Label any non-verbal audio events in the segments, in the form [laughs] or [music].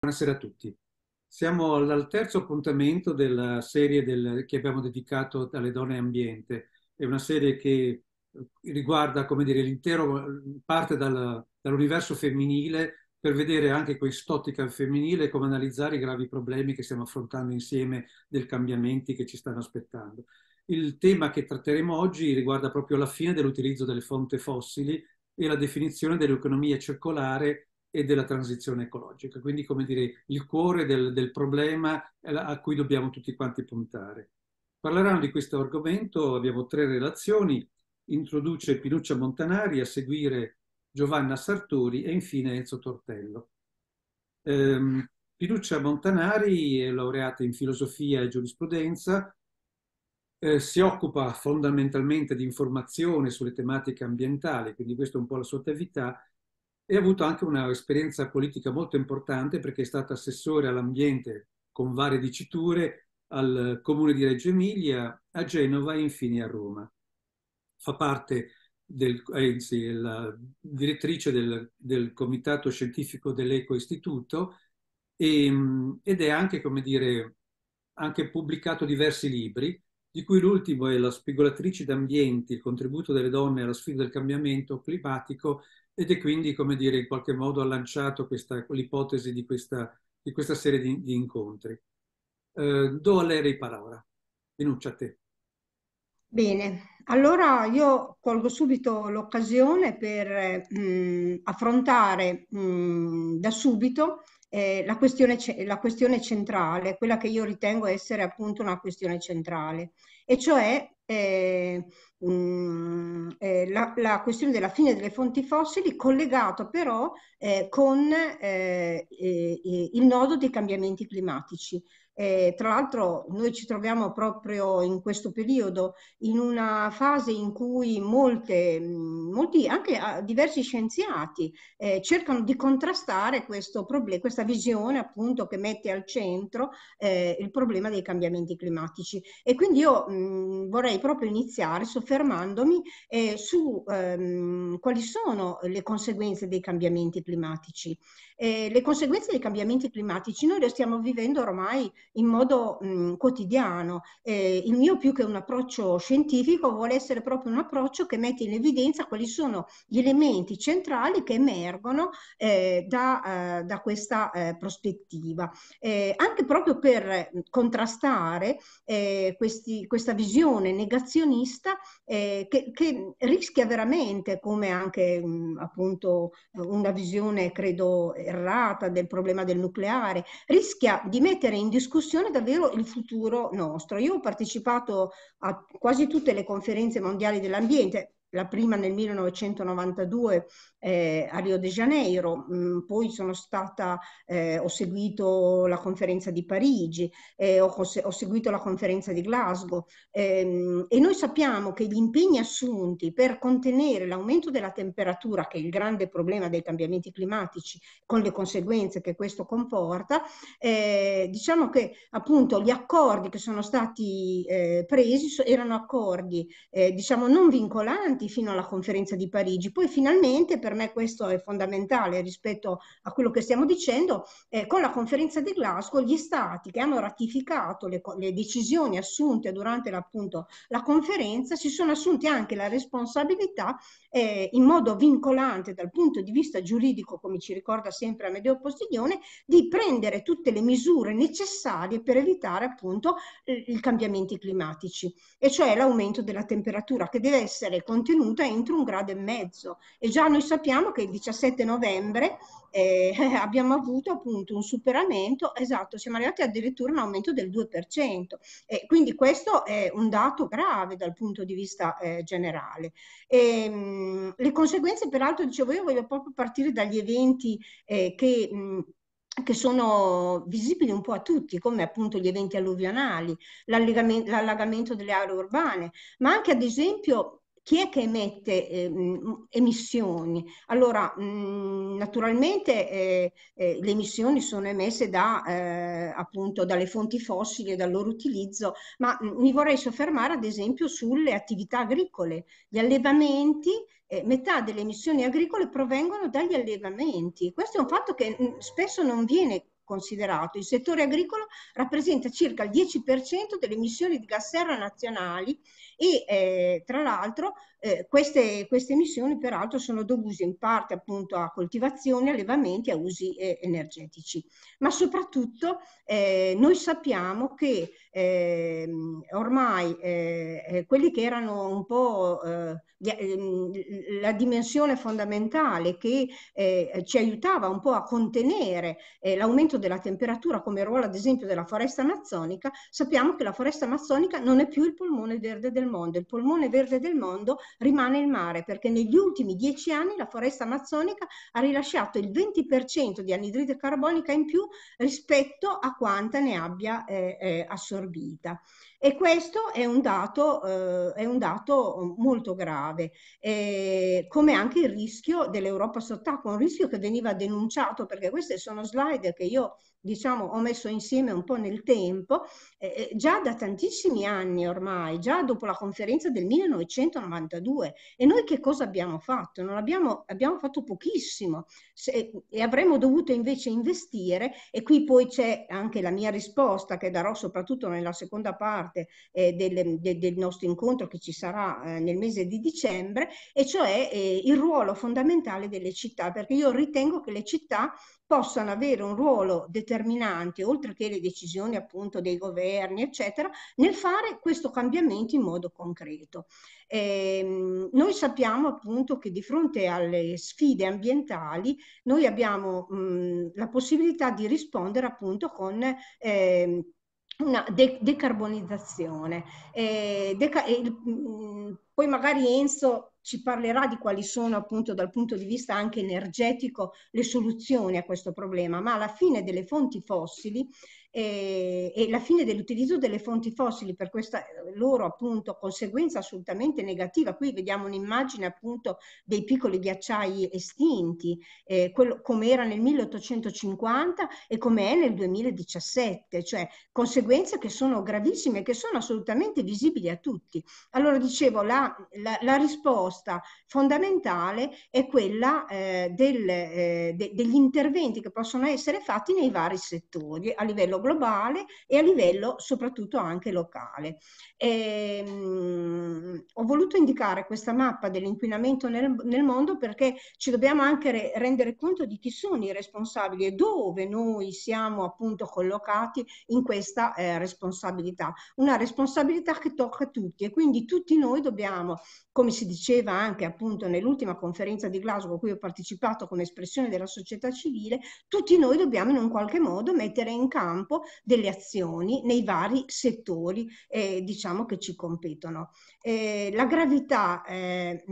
Buonasera a tutti. Siamo al terzo appuntamento della serie del, che abbiamo dedicato alle donne e ambiente. È una serie che eh, riguarda, come dire, l'intero, parte dal, dall'universo femminile per vedere anche quest'ottica femminile come analizzare i gravi problemi che stiamo affrontando insieme dei cambiamenti che ci stanno aspettando. Il tema che tratteremo oggi riguarda proprio la fine dell'utilizzo delle fonti fossili e la definizione dell'economia circolare e della transizione ecologica. Quindi, come dire, il cuore del, del problema a cui dobbiamo tutti quanti puntare. Parleranno di questo argomento, abbiamo tre relazioni, introduce Pinuccia Montanari, a seguire Giovanna Sartori e infine Enzo Tortello. Ehm, Pinuccia Montanari è laureata in filosofia e giurisprudenza, eh, si occupa fondamentalmente di informazione sulle tematiche ambientali, quindi questa è un po' la sua attività, e ha avuto anche un'esperienza politica molto importante perché è stata assessore all'ambiente con varie diciture al comune di Reggio Emilia, a Genova e infine a Roma. Fa parte del, anzi, è la direttrice del, del comitato scientifico dell'Eco Istituto e, ehm, ed è anche, come dire, anche pubblicato diversi libri, di cui l'ultimo è La spigolatrice d'ambienti, il contributo delle donne alla sfida del cambiamento climatico, ed è quindi, come dire, in qualche modo ha lanciato questa, l'ipotesi di, di questa, serie di, di incontri. Eh, do a lei la parola, rinuncia a te. Bene, allora io colgo subito l'occasione per mh, mm, affrontare mh, mm, da subito eh, la, questione, la, questione, centrale, quella che io ritengo essere appunto una questione centrale, e cioè eh, mh, eh, la, la, questione della fine delle fonti fossili collegato però eh, con eh, eh, il nodo dei cambiamenti climatici. Eh, tra l'altro noi ci troviamo proprio in questo periodo in una fase in cui molte, molti, anche ah, diversi scienziati eh, cercano di contrastare questo problema, questa visione appunto che mette al centro eh, il problema dei cambiamenti climatici. E quindi io mh, vorrei proprio iniziare soffermandomi eh, su ehm, quali sono le conseguenze dei cambiamenti climatici. Eh, le conseguenze dei cambiamenti climatici noi le stiamo vivendo ormai in modo mh, quotidiano. Eh, il mio più che un approccio scientifico vuole essere proprio un approccio che mette in evidenza quali sono gli elementi centrali che emergono eh, da, eh, da, questa eh, prospettiva. Eh, anche proprio per contrastare eh, questi, questa visione negazionista che, che, rischia veramente, come anche mh, appunto una visione credo errata del problema del nucleare, rischia di mettere in discussione discussione davvero il futuro nostro. Io ho partecipato a quasi tutte le conferenze mondiali dell'ambiente, la prima nel 1992 eh, a Rio de Janeiro, mh, mm, poi sono stata, eh, ho seguito la conferenza di Parigi, eh, ho, ho, seguito la conferenza di Glasgow ehm, e noi sappiamo che gli impegni assunti per contenere l'aumento della temperatura, che è il grande problema dei cambiamenti climatici, con le conseguenze che questo comporta, eh, diciamo che appunto gli accordi che sono stati eh, presi erano accordi eh, diciamo non vincolanti, avanti fino alla conferenza di Parigi. Poi finalmente, per me questo è fondamentale rispetto a quello che stiamo dicendo, eh, con la conferenza di Glasgow gli stati che hanno ratificato le, le decisioni assunte durante appunto, la conferenza si sono assunti anche la responsabilità eh, in modo vincolante dal punto di vista giuridico, come ci ricorda sempre Amedeo Postiglione, di prendere tutte le misure necessarie per evitare appunto i cambiamenti climatici, e cioè l'aumento della temperatura che deve essere contenuta contenuta entro un grado e mezzo e già noi sappiamo che il 17 novembre eh, [laughs] abbiamo avuto appunto un superamento, esatto, siamo arrivati addirittura a un aumento del 2%. E quindi questo è un dato grave dal punto di vista eh, generale. E, ehm, mh, le conseguenze, peraltro, dicevo, io voglio proprio partire dagli eventi eh, che... Mh, che sono visibili un po' a tutti, come appunto gli eventi alluvionali, l'allagamento delle aree urbane, ma anche ad esempio chi è che emette eh, emissioni? Allora, mh, mm, naturalmente eh, eh, le emissioni sono emesse da, eh, appunto, dalle fonti fossili e dal loro utilizzo, ma mh, mm, mi vorrei soffermare ad esempio sulle attività agricole, gli allevamenti eh, metà delle emissioni agricole provengono dagli allevamenti. Questo è un fatto che mm, spesso non viene considerato. Il settore agricolo rappresenta circa il 10% delle emissioni di gas serra nazionali e eh, tra l'altro eh, queste, queste, emissioni peraltro sono dovute in parte appunto a coltivazioni, allevamenti, a usi eh, energetici. Ma soprattutto eh, noi sappiamo che ehm, ormai eh, eh, quelli che erano un po' ehm, la dimensione fondamentale che ci aiutava un po' a contenere l'aumento della temperatura come ruolo ad esempio della foresta amazzonica, sappiamo che la foresta amazzonica non è più il polmone verde del mondo, il polmone verde del mondo rimane il mare, perché negli ultimi dieci anni la foresta amazzonica ha rilasciato il 20% di anidride carbonica in più rispetto a quanta ne abbia eh, eh, assorbita. E questo è un dato, eh, è un dato molto grave, eh, come anche il rischio dell'Europa sott'acqua, un rischio che veniva denunciato, perché queste sono slide che io diciamo, ho messo insieme un po' nel tempo, eh, già da tantissimi anni ormai, già dopo la conferenza del 1992. E noi che cosa abbiamo fatto? Abbiamo, abbiamo, fatto pochissimo Se, e avremmo dovuto invece investire, e qui poi c'è anche la mia risposta che darò soprattutto nella seconda parte eh, del, de, del, nostro incontro che ci sarà eh, nel mese di dicembre, e cioè eh, il ruolo fondamentale delle città, perché io ritengo che le città possano avere un ruolo determinante, oltre che le decisioni appunto dei governi, eccetera, nel fare questo cambiamento in modo concreto. Ehm, noi sappiamo appunto che di fronte alle sfide ambientali noi abbiamo mh, la possibilità di rispondere appunto con... Ehm, una de- decarbonizzazione. Eh, deca- eh, poi magari Enzo ci parlerà di quali sono appunto dal punto di vista anche energetico le soluzioni a questo problema, ma alla fine delle fonti fossili e, eh, e la fine dell'utilizzo delle fonti fossili per questa eh, loro appunto conseguenza assolutamente negativa. Qui vediamo un'immagine appunto dei piccoli ghiacciai estinti, eh, come era nel 1850 e come è nel 2017, cioè conseguenze che sono gravissime, e che sono assolutamente visibili a tutti. Allora dicevo, la, la, la risposta fondamentale è quella eh, del, eh, de, degli interventi che possono essere fatti nei vari settori a livello globale globale e a livello soprattutto anche locale. E, ehm, mh, ho voluto indicare questa mappa dell'inquinamento nel, nel mondo perché ci dobbiamo anche re- rendere conto di chi sono i responsabili e dove noi siamo appunto collocati in questa eh, responsabilità. Una responsabilità che tocca a tutti e quindi tutti noi dobbiamo, come si diceva anche appunto nell'ultima conferenza di Glasgow a cui ho partecipato come espressione della società civile, tutti noi dobbiamo in un qualche modo mettere in campo campo delle azioni nei vari settori eh, diciamo che ci competono. Eh, la gravità eh,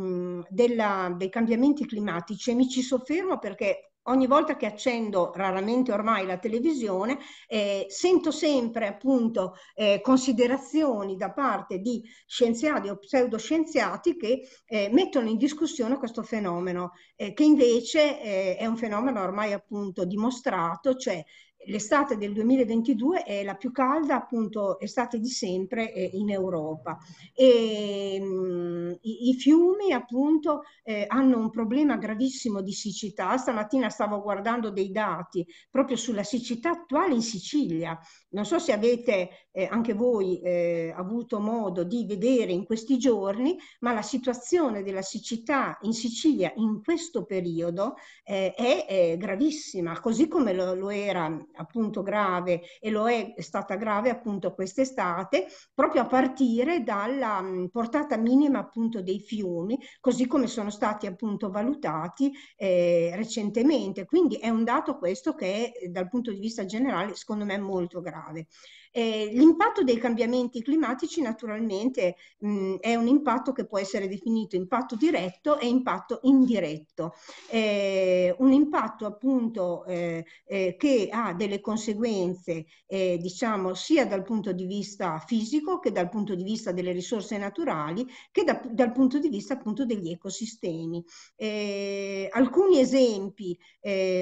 della, dei cambiamenti climatici, e mi ci soffermo perché ogni volta che accendo raramente ormai la televisione eh, sento sempre appunto eh, considerazioni da parte di scienziati o pseudoscienziati che eh, mettono in discussione questo fenomeno eh, che invece eh, è un fenomeno ormai appunto dimostrato cioè l'estate del 2022 è la più calda appunto estate di sempre eh, in Europa e mh, mm, i, i, fiumi appunto eh, hanno un problema gravissimo di siccità stamattina stavo guardando dei dati proprio sulla siccità attuale in Sicilia non so se avete eh, anche voi eh, avuto modo di vedere in questi giorni ma la situazione della siccità in Sicilia in questo periodo eh, è, è gravissima così come lo, lo era appunto grave e lo è stata grave appunto quest'estate, proprio a partire dalla mm, portata minima appunto dei fiumi, così come sono stati appunto valutati eh, recentemente. Quindi è un dato questo che eh, dal punto di vista generale secondo me è molto grave. Eh, l'impatto dei cambiamenti climatici naturalmente mh, mm, è un impatto che può essere definito impatto diretto e impatto indiretto. Eh, un impatto appunto eh, eh che ha delle conseguenze eh, diciamo sia dal punto di vista fisico che dal punto di vista delle risorse naturali che da, dal punto di vista appunto degli ecosistemi. Eh, alcuni esempi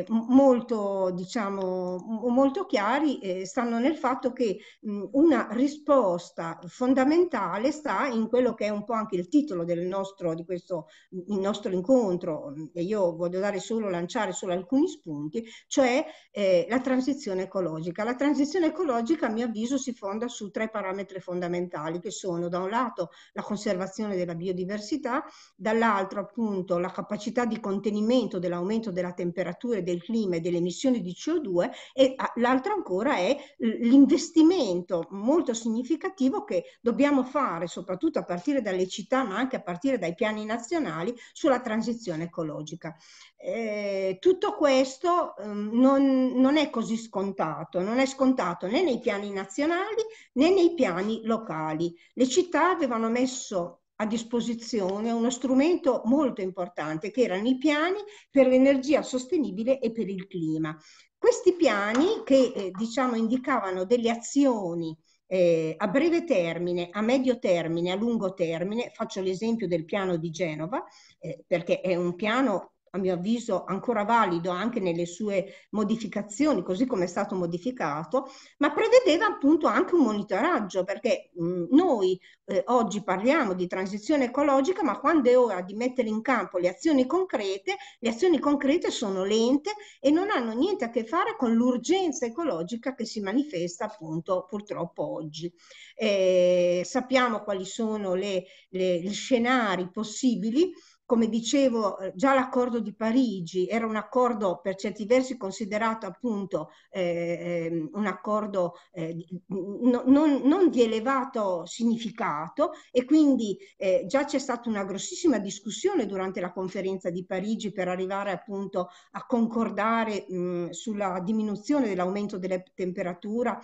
molto diciamo molto chiari stanno nel fatto che mh, una risposta fondamentale sta in quello che è un po' anche il titolo del nostro, di questo nostro incontro, e io voglio dare solo, lanciare solo alcuni spunti, cioè eh, la transizione ecologica. La transizione ecologica, a mio avviso, si fonda su tre parametri fondamentali, che sono da un lato la conservazione della biodiversità, dall'altro appunto la capacità di contenimento dell'aumento della temperatura e del clima e delle emissioni di CO2 e l'altro ancora è l'investimento investimento molto significativo che dobbiamo fare, soprattutto a partire dalle città, ma anche a partire dai piani nazionali, sulla transizione ecologica. Eh, tutto questo eh, non, non è così scontato, non è scontato né nei piani nazionali né nei piani locali. Le città avevano messo a disposizione uno strumento molto importante che erano i piani per l'energia sostenibile e per il clima. Questi piani che eh, diciamo indicavano delle azioni eh, a breve termine, a medio termine, a lungo termine, faccio l'esempio del piano di Genova, eh, perché è un piano a mio avviso ancora valido anche nelle sue modificazioni, così come è stato modificato, ma prevedeva appunto anche un monitoraggio, perché mh, mm, noi eh, oggi parliamo di transizione ecologica, ma quando è ora di mettere in campo le azioni concrete, le azioni concrete sono lente e non hanno niente a che fare con l'urgenza ecologica che si manifesta appunto purtroppo oggi. Eh, sappiamo quali sono le, le, gli scenari possibili come dicevo, eh, già l'accordo di Parigi era un accordo per certi versi considerato appunto eh, ehm, un accordo eh, non, non, di elevato significato e quindi eh, già c'è stata una grossissima discussione durante la conferenza di Parigi per arrivare appunto a concordare mh, sulla diminuzione dell'aumento della temperatura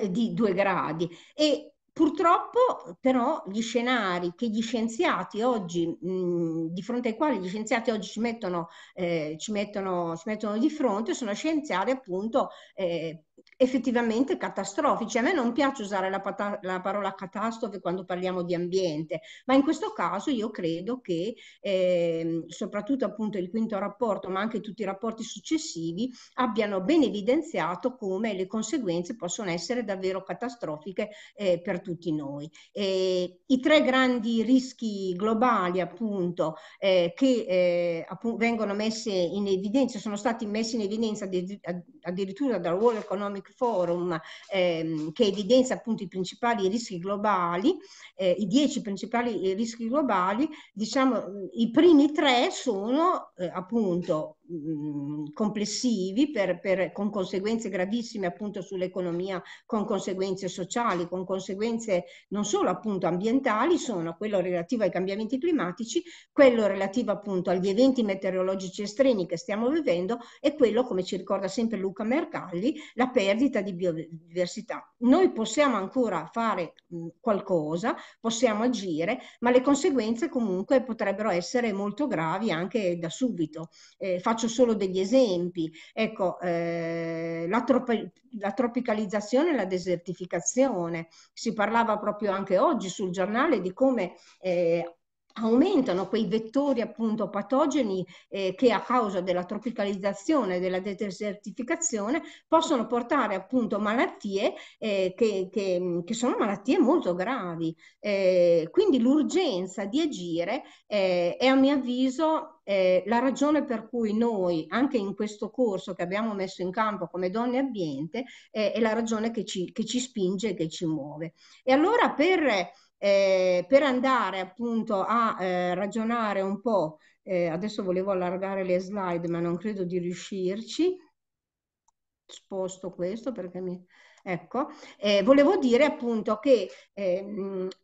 eh, di due gradi e Purtroppo però gli scenari che gli scienziati oggi, mh, mhmm, di fronte ai quali gli scienziati oggi ci mettono, eh, ci mettono, ci mettono di fronte, sono scienziati appunto eh, effettivamente catastrofici. A me non piace usare la, pata- la, parola catastrofe quando parliamo di ambiente, ma in questo caso io credo che eh, soprattutto appunto il quinto rapporto, ma anche tutti i rapporti successivi, abbiano ben evidenziato come le conseguenze possono essere davvero catastrofiche eh, per tutti noi. E I tre grandi rischi globali appunto eh, che eh, appunto, vengono messi in evidenza, sono stati messi in evidenza addir- addirittura dal World Economic Economic Forum ehm, che evidenzia appunto i principali rischi globali, eh, i dieci principali rischi globali, diciamo i primi tre sono eh, appunto Mm, complessivi per, per, con conseguenze gravissime appunto sull'economia, con conseguenze sociali, con conseguenze non solo appunto ambientali, sono quello relativo ai cambiamenti climatici, quello relativo appunto agli eventi meteorologici estremi che stiamo vivendo e quello, come ci ricorda sempre Luca Mercalli, la perdita di biodiversità. Noi possiamo ancora fare mm, qualcosa, possiamo agire, ma le conseguenze comunque potrebbero essere molto gravi anche da subito. Eh, faccio solo degli esempi. Ecco, eh, la, trop- la, tropicalizzazione e la desertificazione. Si parlava proprio anche oggi sul giornale di come eh, aumentano quei vettori appunto patogeni eh, che a causa della tropicalizzazione e della desertificazione possono portare appunto malattie eh, che, che, che, sono malattie molto gravi. Eh, quindi l'urgenza di agire eh, è a mio avviso eh, la ragione per cui noi, anche in questo corso che abbiamo messo in campo come donne ambiente, eh, è la ragione che ci, che ci spinge e che ci muove. E allora per eh, per andare appunto a eh, ragionare un po', eh, adesso volevo allargare le slide ma non credo di riuscirci, sposto questo perché mi... Ecco, eh, volevo dire appunto che eh,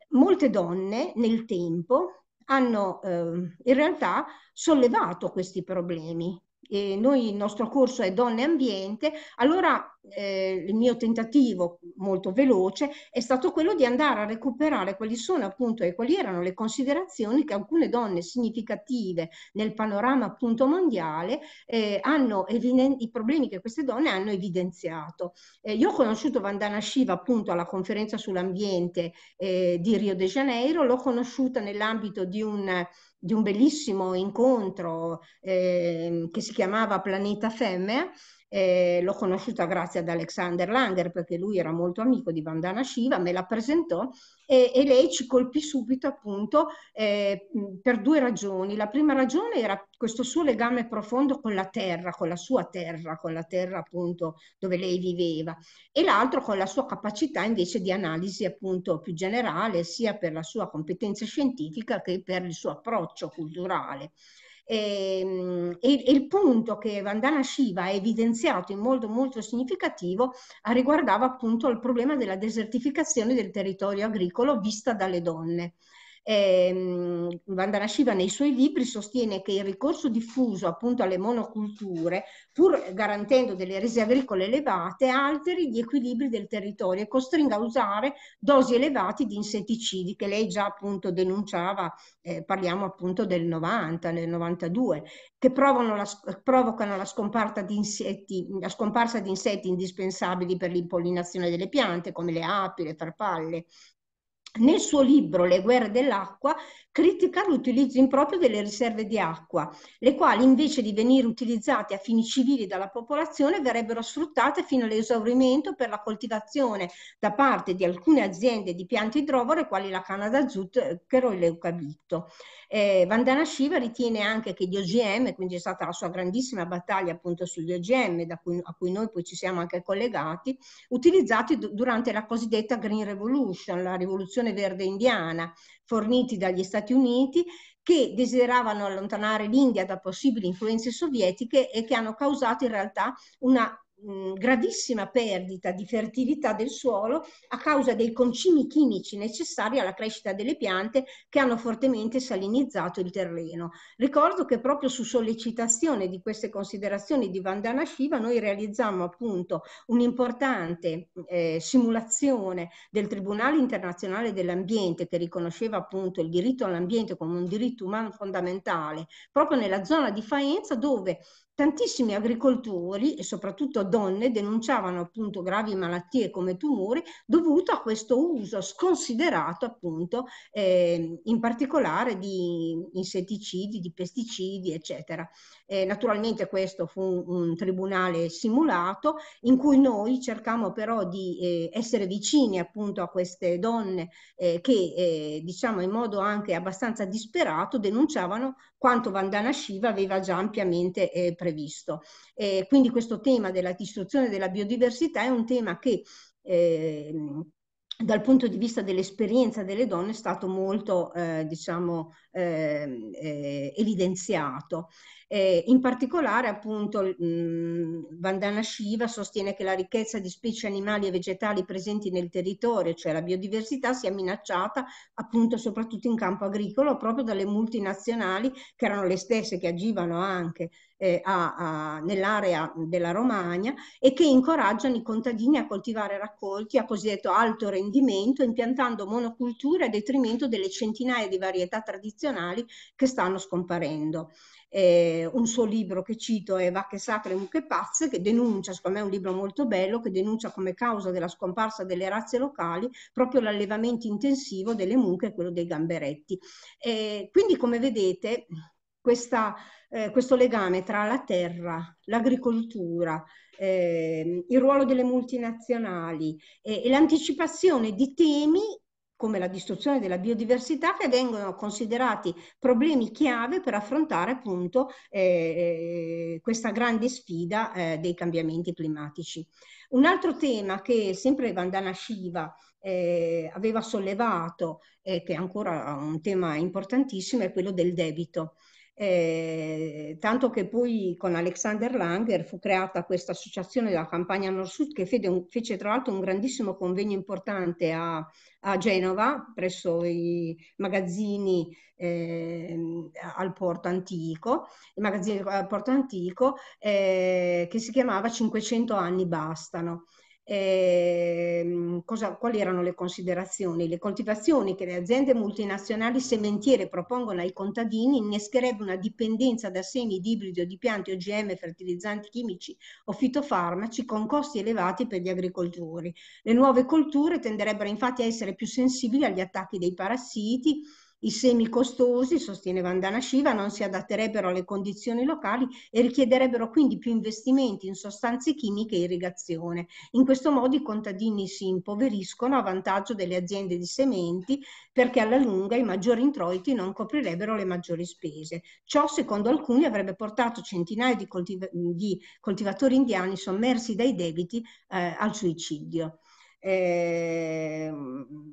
molte donne nel tempo hanno ehm, in realtà sollevato questi problemi. E noi, il nostro corso è Donne Ambiente, allora eh, il mio tentativo molto veloce è stato quello di andare a recuperare quali sono appunto e quali erano le considerazioni che alcune donne significative nel panorama appunto mondiale eh, hanno eviden- i problemi che queste donne hanno evidenziato. Eh, io ho conosciuto Vandana Shiva appunto alla conferenza sull'ambiente eh, di Rio de Janeiro, l'ho conosciuta nell'ambito di un di un bellissimo incontro eh, che si chiamava Planeta Femme eh, l'ho conosciuta grazie ad Alexander Langer perché lui era molto amico di Vandana Shiva, me la presentò e, e lei ci colpì subito appunto eh, per due ragioni. La prima ragione era questo suo legame profondo con la terra, con la sua terra, con la terra appunto dove lei viveva e l'altro con la sua capacità invece di analisi appunto più generale sia per la sua competenza scientifica che per il suo approccio culturale. Ehm, e, e, e il punto che Vandana Shiva ha evidenziato in modo molto significativo ah, riguardava appunto il problema della desertificazione del territorio agricolo vista dalle donne eh, Vandana Shiva nei suoi libri sostiene che il ricorso diffuso appunto alle monoculture, pur garantendo delle rese agricole elevate, alteri gli equilibri del territorio e costringa a usare dosi elevate di insetticidi che lei già appunto denunciava, eh, parliamo appunto del 90, nel 92, che la, provocano la di insetti, la scomparsa di insetti indispensabili per l'impollinazione delle piante, come le api, le farfalle, nel suo libro Le guerre dell'acqua critica l'utilizzo improprio delle riserve di acqua, le quali invece di venire utilizzate a fini civili dalla popolazione verrebbero sfruttate fino all'esaurimento per la coltivazione da parte di alcune aziende di piante idrovore quali la canna da zucchero eh, e l'eucalipto. Eh, Vandana Shiva ritiene anche che gli OGM, quindi è stata la sua grandissima battaglia appunto sugli OGM, cui, a cui noi poi ci siamo anche collegati, utilizzati durante la cosiddetta Green Revolution, la rivoluzione verde indiana, forniti dagli Stati Uniti che desideravano allontanare l'India da possibili influenze sovietiche e che hanno causato in realtà una mh, gravissima perdita di fertilità del suolo a causa dei concimi chimici necessari alla crescita delle piante che hanno fortemente salinizzato il terreno. Ricordo che proprio su sollecitazione di queste considerazioni di Vandana Shiva noi realizziamo appunto un'importante eh, simulazione del Tribunale internazionale dell'ambiente che riconosceva appunto il diritto all'ambiente come un diritto umano fondamentale proprio nella zona di Faenza dove tantissimi agricoltori e soprattutto donne denunciavano appunto gravi malattie come tumori dovuto a questo uso sconsiderato appunto eh, in particolare di insetticidi, di pesticidi eccetera. Eh, naturalmente questo fu un, un, tribunale simulato in cui noi cercammo però di eh, essere vicini appunto a queste donne eh, che eh, diciamo in modo anche abbastanza disperato denunciavano quanto Vandana Shiva aveva già ampiamente eh, previsto. Eh, quindi questo tema della distruzione della biodiversità è un tema che eh, dal punto di vista dell'esperienza delle donne è stato molto eh, diciamo, eh, eh, evidenziato. Eh, in particolare, appunto, mh, mm, Vandana Shiva sostiene che la ricchezza di specie animali e vegetali presenti nel territorio, cioè la biodiversità, sia minacciata appunto soprattutto in campo agricolo proprio dalle multinazionali che erano le stesse che agivano anche eh, nell'area della Romagna e che incoraggiano i contadini a coltivare raccolti a cosiddetto alto rendimento impiantando monoculture a detrimento delle centinaia di varietà tradizionali che stanno scomparendo eh, un suo libro che cito è Vacche Sacre Mucche Pazze, che denuncia, secondo me è un libro molto bello, che denuncia come causa della scomparsa delle razze locali proprio l'allevamento intensivo delle mucche e quello dei gamberetti. Eh, quindi come vedete questa, eh, questo legame tra la terra, l'agricoltura, eh, il ruolo delle multinazionali eh, e l'anticipazione di temi come la distruzione della biodiversità che vengono considerati problemi chiave per affrontare appunto eh, eh, questa grande sfida eh, dei cambiamenti climatici. Un altro tema che sempre Vandana Shiva eh, aveva sollevato, eh, che è ancora un tema importantissimo, è quello del debito eh, tanto che poi con Alexander Langer fu creata questa associazione della campagna Nord-Sud che un, fece tra l'altro un grandissimo convegno importante a, a Genova presso i magazzini eh, al Porto Antico, il magazzino al Porto Antico eh, che si chiamava 500 anni bastano eh, cosa, quali erano le considerazioni? Le coltivazioni che le aziende multinazionali sementiere propongono ai contadini innescherebbero una dipendenza da semi di ibridi o di piante OGM, fertilizzanti chimici o fitofarmaci con costi elevati per gli agricoltori. Le nuove colture tenderebbero infatti a essere più sensibili agli attacchi dei parassiti i semi costosi, sostiene Vandana Shiva, non si adatterebbero alle condizioni locali e richiederebbero quindi più investimenti in sostanze chimiche e irrigazione. In questo modo i contadini si impoveriscono a vantaggio delle aziende di sementi perché alla lunga i maggiori introiti non coprirebbero le maggiori spese. Ciò, secondo alcuni, avrebbe portato centinaia di, coltiv- di coltivatori indiani sommersi dai debiti eh, al suicidio eh,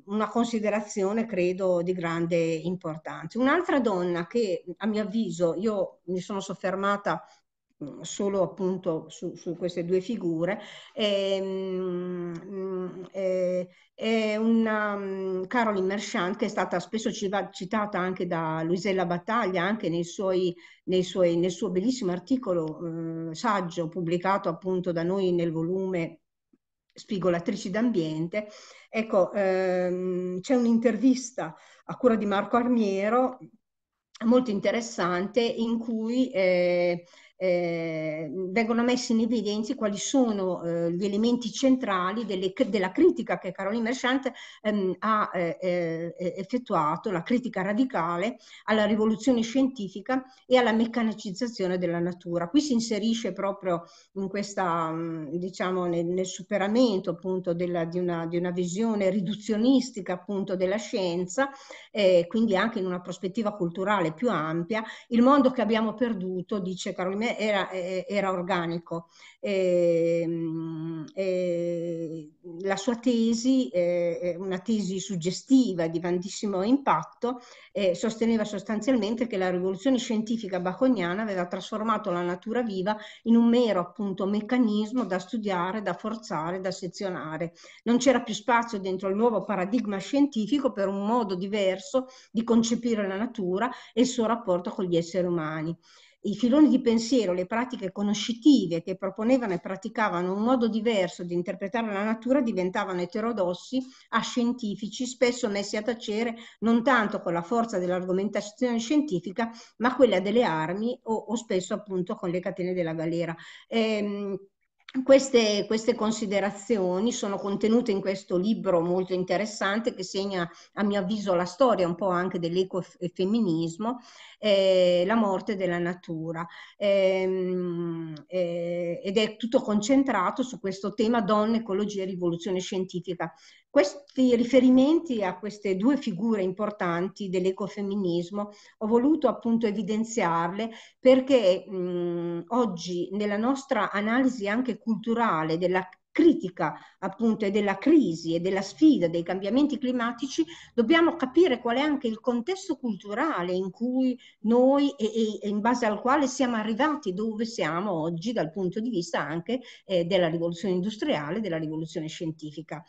una considerazione credo di grande importanza. Un'altra donna che a mio avviso io mi sono soffermata mm, solo appunto su, su queste due figure, è, ehm, mm, eh, è, una mm, Caroline Merchant che è stata spesso citata anche da Luisella Battaglia, anche nei suoi, nei suoi, nel suo bellissimo articolo eh, saggio pubblicato appunto da noi nel volume spigolatrici d'ambiente, ecco, ehm, c'è un'intervista a cura di Marco Armiero molto interessante in cui eh, Ehm, vengono messi in evidenza quali sono eh, gli elementi centrali delle, della critica che Caroline Merchant ehm, ha eh, eh, effettuato, la critica radicale alla rivoluzione scientifica e alla meccanicizzazione della natura. Qui si inserisce proprio in questa, mm, diciamo, nel, nel superamento appunto della, di, una, di, una, visione riduzionistica appunto della scienza, quindi anche in una prospettiva culturale più ampia, il mondo che abbiamo perduto, dice Caroline era, era organico. E, ehm, e la sua tesi, una tesi suggestiva di grandissimo impatto, sosteneva sostanzialmente che la rivoluzione scientifica baconiana aveva trasformato la natura viva in un mero appunto meccanismo da studiare, da forzare, da sezionare. Non c'era più spazio dentro il nuovo paradigma scientifico per un modo diverso di concepire la natura e il suo rapporto con gli esseri umani i filoni di pensiero, le pratiche conoscitive che proponevano e praticavano un modo diverso di interpretare la natura diventavano eterodossi a scientifici spesso messi a tacere non tanto con la forza dell'argomentazione scientifica ma quella delle armi o, o spesso appunto con le catene della galera. Ehm, queste, queste, considerazioni sono contenute in questo libro molto interessante che segna, a mio avviso, la storia un po' anche dell'ecofemminismo, eh, La morte della natura. Eh, eh, ed è tutto concentrato su questo tema donne, ecologia e rivoluzione scientifica. Questi riferimenti a queste due figure importanti dell'ecofemminismo ho voluto appunto evidenziarle perché mh, oggi nella nostra analisi anche culturale della critica appunto e della crisi e della sfida dei cambiamenti climatici, dobbiamo capire qual è anche il contesto culturale in cui noi e, e in base al quale siamo arrivati dove siamo oggi dal punto di vista anche eh, della rivoluzione industriale, della rivoluzione scientifica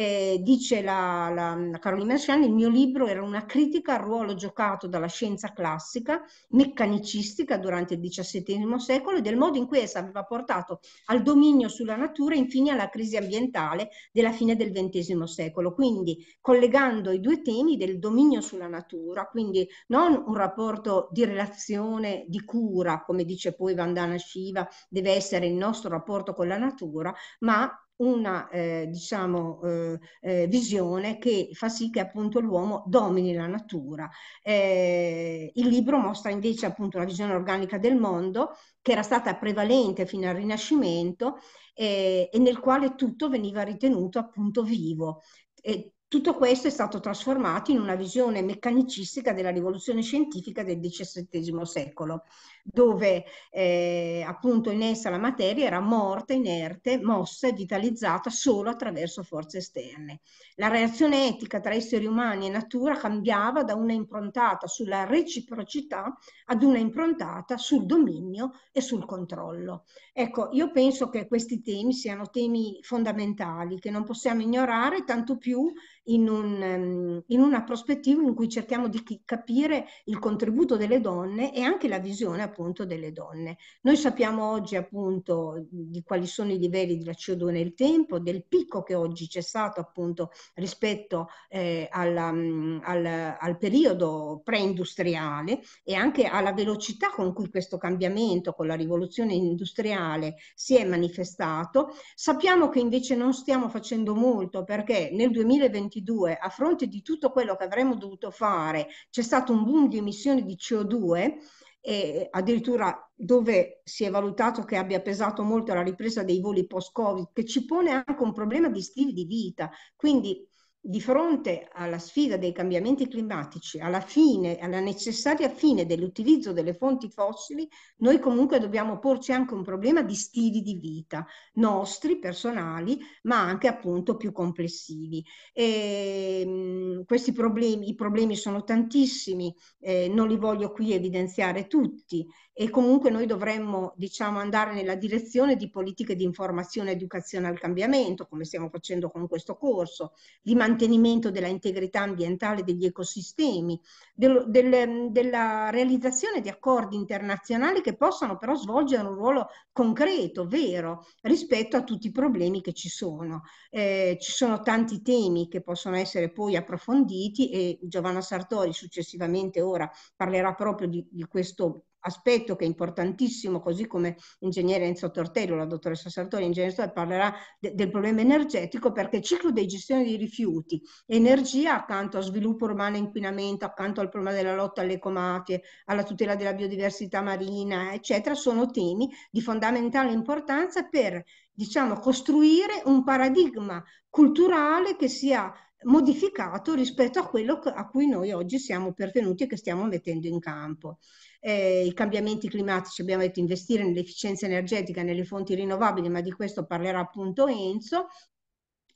eh, dice la, la, la Carolina Sciani, il mio libro era una critica al ruolo giocato dalla scienza classica, meccanicistica durante il XVII secolo e del modo in cui essa aveva portato al dominio sulla natura e infine alla crisi ambientale della fine del XX secolo. Quindi collegando i due temi del dominio sulla natura, quindi non un rapporto di relazione, di cura, come dice poi Vandana Shiva, deve essere il nostro rapporto con la natura, ma una eh, diciamo, eh, eh, visione che fa sì che appunto l'uomo domini la natura. Eh, il libro mostra invece appunto la visione organica del mondo che era stata prevalente fino al Rinascimento eh, e nel quale tutto veniva ritenuto appunto vivo. E tutto questo è stato trasformato in una visione meccanicistica della rivoluzione scientifica del XVII secolo, dove eh, appunto in essa la materia era morta, inerte, mossa e vitalizzata solo attraverso forze esterne. La reazione etica tra esseri umani e natura cambiava da una improntata sulla reciprocità ad una improntata sul dominio e sul controllo. Ecco, io penso che questi temi siano temi fondamentali che non possiamo ignorare, tanto più in, un, ehm, in una prospettiva in cui cerchiamo di capire il contributo delle donne e anche la visione appunto delle donne. Noi sappiamo oggi appunto di quali sono i livelli della CO2 nel tempo, del picco che oggi c'è stato appunto rispetto eh, alla, ehm, al, al periodo preindustriale e anche alla velocità con cui questo cambiamento con la rivoluzione industriale si è manifestato. Sappiamo che invece non stiamo facendo molto perché nel 2022 2022, a fronte di tutto quello che avremmo dovuto fare, c'è stato un boom di emissioni di CO2 e addirittura dove si è valutato che abbia pesato molto la ripresa dei voli post-Covid, che ci pone anche un problema di stili di vita. Quindi di fronte alla sfida dei cambiamenti climatici, alla, fine, alla necessaria fine dell'utilizzo delle fonti fossili, noi comunque dobbiamo porci anche un problema di stili di vita nostri, personali, ma anche appunto più complessivi. E, ehm, mh, questi problemi, i problemi sono tantissimi, eh, non li voglio qui evidenziare tutti, e comunque noi dovremmo diciamo, andare nella direzione di politiche di informazione e educazione al cambiamento, come stiamo facendo con questo corso, di mantenimento della integrità ambientale degli ecosistemi, del, del, della realizzazione di accordi internazionali che possano però svolgere un ruolo concreto, vero, rispetto a tutti i problemi che ci sono. Eh, ci sono tanti temi che possono essere poi approfonditi e Giovanna Sartori successivamente ora parlerà proprio di, di questo aspetto che è importantissimo, così come l'ingegnere Enzo Tortello, la dottoressa Sartori, l'ingegnere Sartori parlerà de, del problema energetico perché il ciclo di gestione dei rifiuti, energia accanto a sviluppo urbano e inquinamento, accanto al problema della lotta alle ecomafie, alla tutela della biodiversità marina, eccetera, sono temi di fondamentale importanza per diciamo, costruire un paradigma culturale che sia modificato rispetto a quello a cui noi oggi siamo pervenuti e che stiamo mettendo in campo eh, i cambiamenti climatici, abbiamo detto investire nell'efficienza energetica, nelle fonti rinnovabili, ma di questo parlerà appunto Enzo,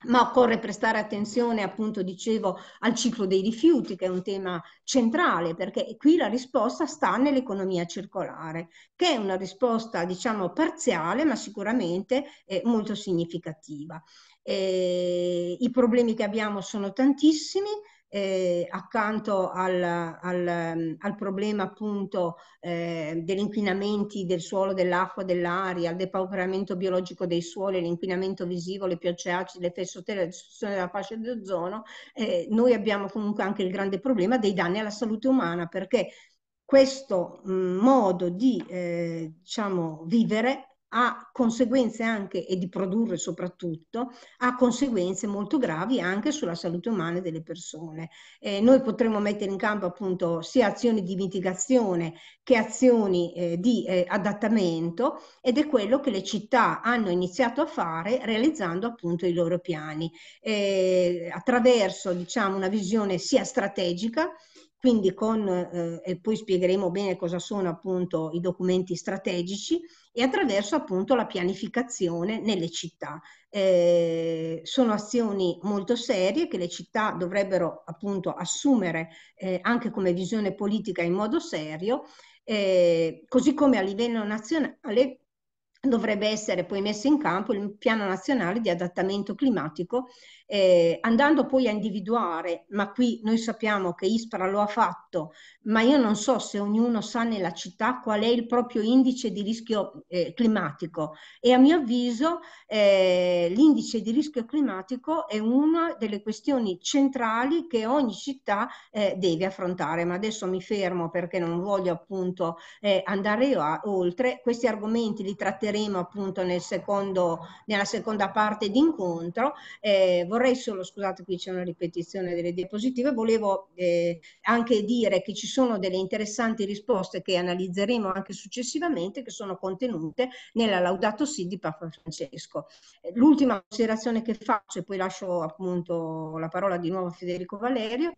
ma occorre prestare attenzione, appunto, dicevo, al ciclo dei rifiuti, che è un tema centrale, perché qui la risposta sta nell'economia circolare, che è una risposta, diciamo, parziale, ma sicuramente eh, molto significativa. Eh, I problemi che abbiamo sono tantissimi, eh, accanto al, al, al, problema appunto eh, degli inquinamenti del suolo, dell'acqua, dell'aria, al depauperamento biologico dei suoli, l'inquinamento visivo, le piogge acide, le fessotere, la distruzione della fascia d'ozono, eh, noi abbiamo comunque anche il grande problema dei danni alla salute umana perché questo mh, mm, modo di eh, diciamo, vivere ha conseguenze anche, e di produrre soprattutto, ha conseguenze molto gravi anche sulla salute umana delle persone. Eh, noi potremmo mettere in campo appunto sia azioni di mitigazione che azioni eh, di eh, adattamento ed è quello che le città hanno iniziato a fare realizzando appunto i loro piani eh, attraverso diciamo una visione sia strategica quindi con, eh, e poi spiegheremo bene cosa sono appunto i documenti strategici, e attraverso appunto la pianificazione nelle città. Eh, sono azioni molto serie che le città dovrebbero appunto assumere eh, anche come visione politica in modo serio, eh, così come a livello nazionale dovrebbe essere poi messo in campo il piano nazionale di adattamento climatico, eh, andando poi a individuare, ma qui noi sappiamo che ISPRA lo ha fatto, ma io non so se ognuno sa nella città qual è il proprio indice di rischio eh, climatico e a mio avviso eh, l'indice di rischio climatico è una delle questioni centrali che ogni città eh, deve affrontare, ma adesso mi fermo perché non voglio appunto eh, andare oltre, questi argomenti li tratteremo torneremo appunto nel secondo, nella seconda parte di incontro. Eh, vorrei solo, scusate qui c'è una ripetizione delle diapositive, volevo eh, anche dire che ci sono delle interessanti risposte che analizzeremo anche successivamente che sono contenute nella Laudato Si di Papa Francesco. Eh, l'ultima considerazione che faccio e poi lascio appunto la parola di nuovo a Federico Valerio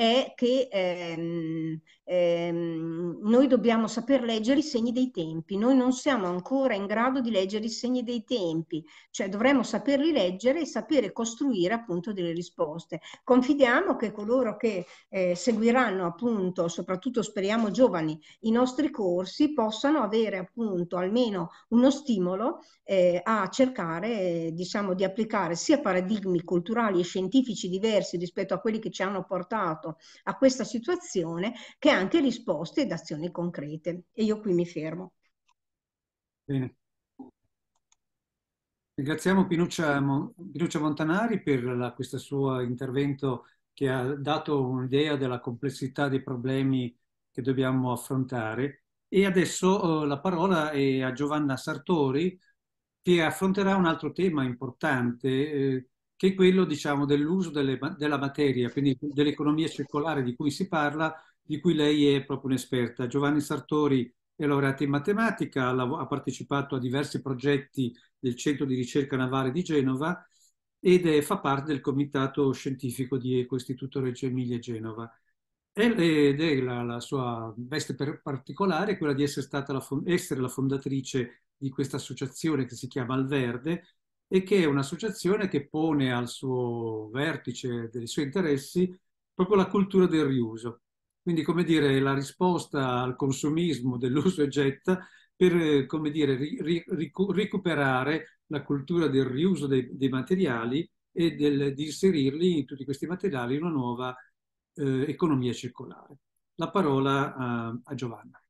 è che ehm, ehm, noi dobbiamo saper leggere i segni dei tempi. Noi non siamo ancora in grado di leggere i segni dei tempi, cioè dovremmo saperli leggere e sapere costruire appunto delle risposte. Confidiamo che coloro che eh, seguiranno appunto, soprattutto speriamo giovani, i nostri corsi possano avere appunto almeno uno stimolo eh, a cercare eh, diciamo di applicare sia paradigmi culturali e scientifici diversi rispetto a quelli che ci hanno portato appunto a questa situazione che anche risposte ed azioni concrete. E io qui mi fermo. Bene. Ringraziamo Pinuccia, Pinuccia Montanari per la, questo suo intervento che ha dato un'idea della complessità dei problemi che dobbiamo affrontare. E adesso eh, la parola è a Giovanna Sartori che affronterà un altro tema importante eh, che è quello diciamo, dell'uso delle, della materia, quindi dell'economia circolare di cui si parla, di cui lei è proprio un'esperta. Giovanni Sartori è laureato in matematica, ha partecipato a diversi progetti del Centro di ricerca navale di Genova ed è, fa parte del comitato scientifico di Eco Reggio Emilia e Genova. Ed è la, la sua veste particolare quella di essere, stata la, essere la fondatrice di questa associazione che si chiama Al Verde, e che è un'associazione che pone al suo vertice dei suoi interessi proprio la cultura del riuso. Quindi, come dire, la risposta al consumismo dell'uso e getta per, come dire, ri, ricu, recuperare la cultura del riuso dei, dei materiali e del, di inserirli in tutti questi materiali in una nuova eh, economia circolare. La parola eh, a Giovanna.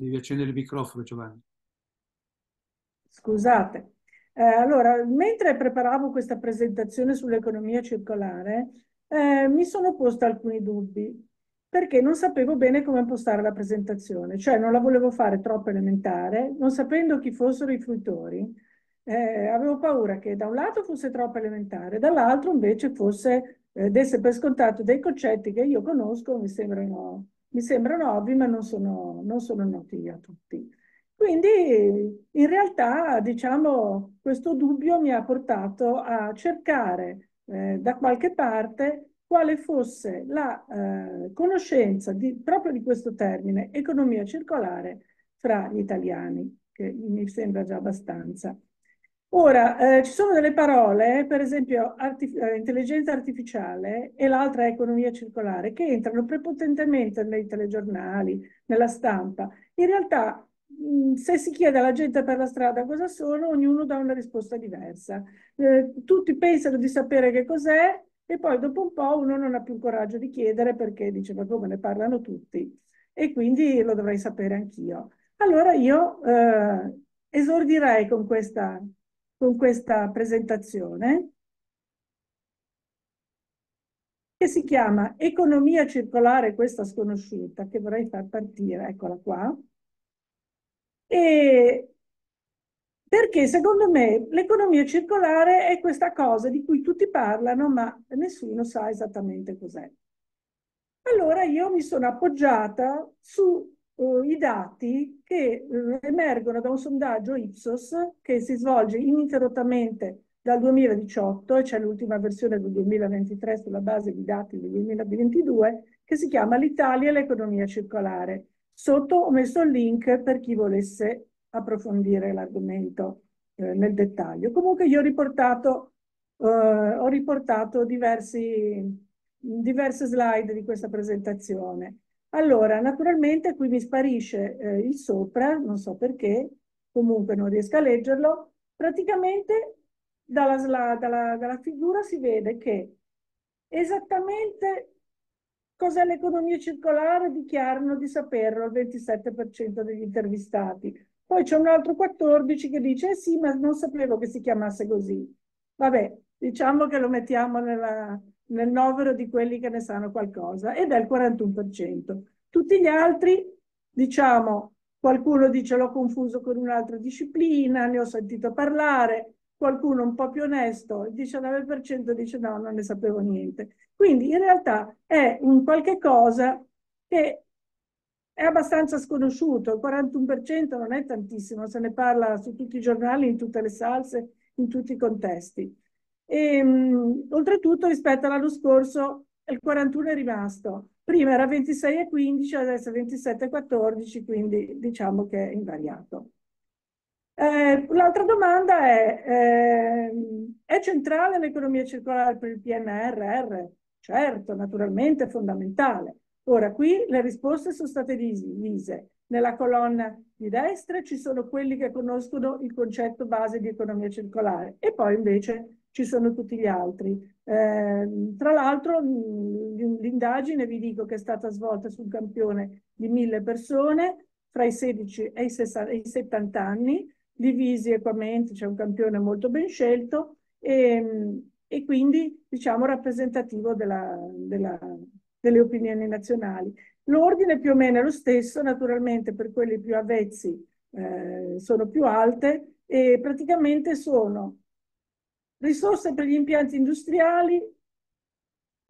Devi accendere il microfono, Giovanni. Scusate. Eh, allora, mentre preparavo questa presentazione sull'economia circolare, eh, mi sono posta alcuni dubbi perché non sapevo bene come impostare la presentazione, cioè non la volevo fare troppo elementare, non sapendo chi fossero i fruitori. Eh, avevo paura che da un lato fosse troppo elementare, dall'altro invece fosse, eh, desse per scontato dei concetti che io conosco, mi sembrano mi sembrano ovvi ma non sono, non sono noti a tutti. Quindi in realtà diciamo, questo dubbio mi ha portato a cercare eh, da qualche parte quale fosse la eh, conoscenza di, proprio di questo termine economia circolare fra gli italiani, che mi sembra già abbastanza. Ora, eh, ci sono delle parole, per esempio artif eh, intelligenza artificiale e l'altra economia circolare, che entrano prepotentemente nei telegiornali, nella stampa. In realtà, mh, mm, se si chiede alla gente per la strada cosa sono, ognuno dà una risposta diversa. Eh, tutti pensano di sapere che cos'è e poi dopo un po' uno non ha più il coraggio di chiedere perché dice ma come ne parlano tutti e quindi lo dovrei sapere anch'io. Allora io eh, esordirei con questa con questa presentazione che si chiama Economia circolare, questa sconosciuta, che vorrei far partire, eccola qua. E perché secondo me l'economia circolare è questa cosa di cui tutti parlano, ma nessuno sa esattamente cos'è. Allora io mi sono appoggiata su eh, i dati che eh, emergono da un sondaggio Ipsos che si svolge ininterrottamente dal 2018 e c'è l'ultima versione del 2023 sulla base di dati del 2022 che si chiama L'Italia e l'economia circolare. Sotto ho messo il link per chi volesse approfondire l'argomento eh, nel dettaglio. Comunque io ho riportato, eh, ho riportato diversi, diverse slide di questa presentazione. Allora, naturalmente qui mi sparisce eh, il sopra, non so perché, comunque non riesco a leggerlo. Praticamente dalla, dalla, dalla figura si vede che esattamente cos'è l'economia circolare dichiarano di saperlo il 27% degli intervistati. Poi c'è un altro 14 che dice eh sì, ma non sapevo che si chiamasse così. Vabbè, diciamo che lo mettiamo nella, nel novero di quelli che ne sanno qualcosa ed è il 41%. Tutti gli altri, diciamo, qualcuno dice l'ho confuso con un'altra disciplina, ne ho sentito parlare, qualcuno un po' più onesto, il 19% dice no, non ne sapevo niente. Quindi in realtà è un qualche cosa che è abbastanza sconosciuto, il 41% non è tantissimo, se ne parla su tutti i giornali, in tutte le salse, in tutti i contesti. E, ehm, mh, oltretutto rispetto all'anno scorso il 41 è rimasto. Prima era 26 e 15, adesso 27 e 14, quindi diciamo che è invariato. Eh, l'altra domanda è, eh, è centrale l'economia circolare per il PNRR? Certo, naturalmente è fondamentale. Ora, qui le risposte sono state divise. Nella colonna di destra ci sono quelli che conoscono il concetto base di economia circolare e poi invece ci sono tutti gli altri. Eh, tra l'altro mm, l'indagine, vi dico, che è stata svolta sul campione di mille persone fra i 16 e i, 60, i 70 anni, divisi equamente, c'è cioè un campione molto ben scelto e, ehm, e quindi diciamo rappresentativo della, della, delle opinioni nazionali. L'ordine più o meno è lo stesso, naturalmente per quelli più avvezzi eh, sono più alte e praticamente sono risorse per gli impianti industriali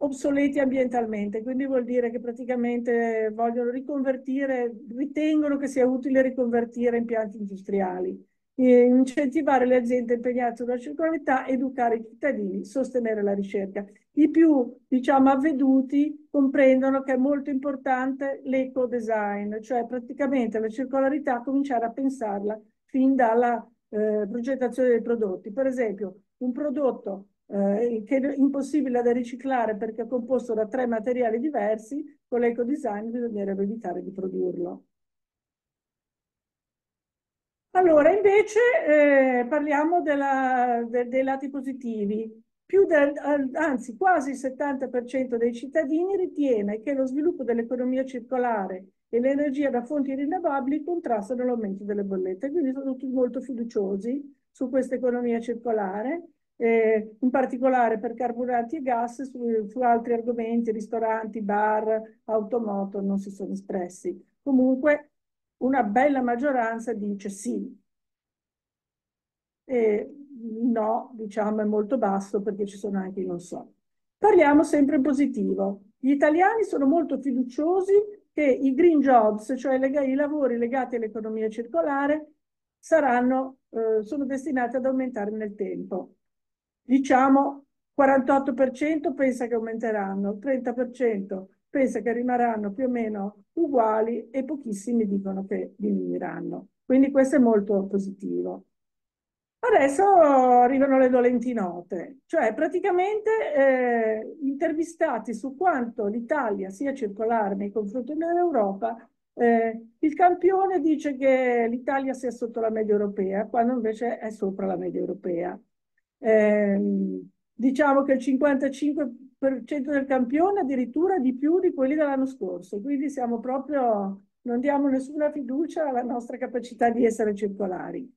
obsoleti ambientalmente, quindi vuol dire che praticamente vogliono riconvertire, ritengono che sia utile riconvertire impianti industriali, incentivare le aziende impegnate sulla circolarità, educare i cittadini, sostenere la ricerca. I più, diciamo, avveduti comprendono che è molto importante l'eco-design, cioè praticamente la circolarità cominciare a pensarla fin dalla eh, progettazione dei prodotti. Per esempio, un prodotto eh, che è impossibile da riciclare perché è composto da tre materiali diversi, con l'ecodesign bisognerebbe evitare di produrlo. Allora, invece eh, parliamo della, de, dei lati positivi. Del, anzi, quasi il 70% dei cittadini ritiene che lo sviluppo dell'economia circolare e l'energia da fonti rinnovabili contrastano l'aumento delle bollette, quindi sono tutti molto fiduciosi su questa economia circolare, eh, in particolare per carburanti e gas, su, su altri argomenti, ristoranti, bar, automoto, non si sono espressi. Comunque una bella maggioranza dice sì. E no, diciamo, è molto basso perché ci sono anche non so. Parliamo sempre in positivo. Gli italiani sono molto fiduciosi che i green jobs, cioè i lavori legati all'economia circolare, saranno eh, sono destinate ad aumentare nel tempo. Diciamo 48% pensa che aumenteranno, 30% pensa che rimarranno più o meno uguali e pochissimi dicono che diminuiranno. Quindi questo è molto positivo. Adesso arrivano le dolenti note, cioè praticamente eh, intervistati su quanto l'Italia sia circolare nei confronti dell'Europa, eh, il campione dice che l'Italia sia sotto la media europea, quando invece è sopra la media europea. Eh, diciamo che il 55% del campione addirittura di più di quelli dell'anno scorso, quindi siamo proprio, non diamo nessuna fiducia alla nostra capacità di essere circolari.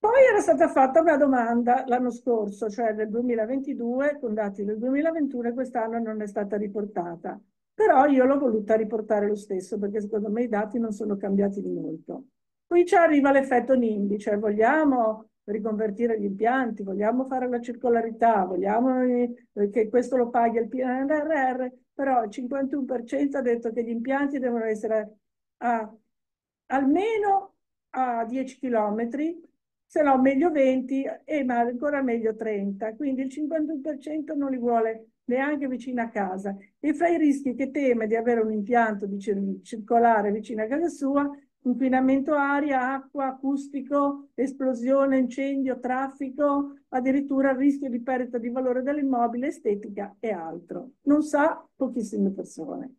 Poi era stata fatta una domanda l'anno scorso, cioè nel 2022, con dati del 2021 e quest'anno non è stata riportata però io l'ho voluta riportare lo stesso perché secondo me i dati non sono cambiati di molto. Qui ci arriva l'effetto NIMBY, cioè vogliamo riconvertire gli impianti, vogliamo fare la circolarità, vogliamo che questo lo paghi il PNRR, però il 51% ha detto che gli impianti devono essere a, almeno a 10 km, se no meglio 20 e ma ancora meglio 30, quindi il 51% non li vuole neanche vicino a casa e fra i rischi che teme di avere un impianto circolare vicino a casa sua, inquinamento aria, acqua, acustico, esplosione, incendio, traffico, addirittura il rischio di perdita di valore dell'immobile, estetica e altro. Non sa pochissime persone.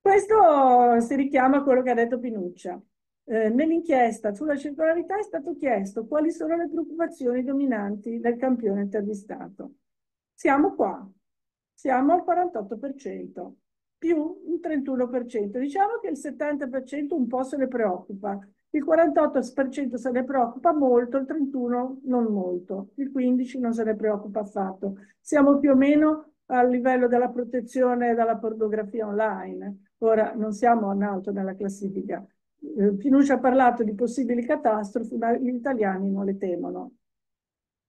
Questo si richiama a quello che ha detto Pinuccia. Eh, nell'inchiesta sulla circolarità è stato chiesto quali sono le preoccupazioni dominanti del campione intervistato. Siamo qua, siamo al 48%, più un 31%. Diciamo che il 70% un po' se ne preoccupa, il 48% se ne preoccupa molto, il 31% non molto, il 15% non se ne preoccupa affatto. Siamo più o meno a livello della protezione dalla pornografia online. Ora non siamo in alto nella classifica. Eh, Finuccia ha parlato di possibili catastrofi, ma gli italiani non le temono.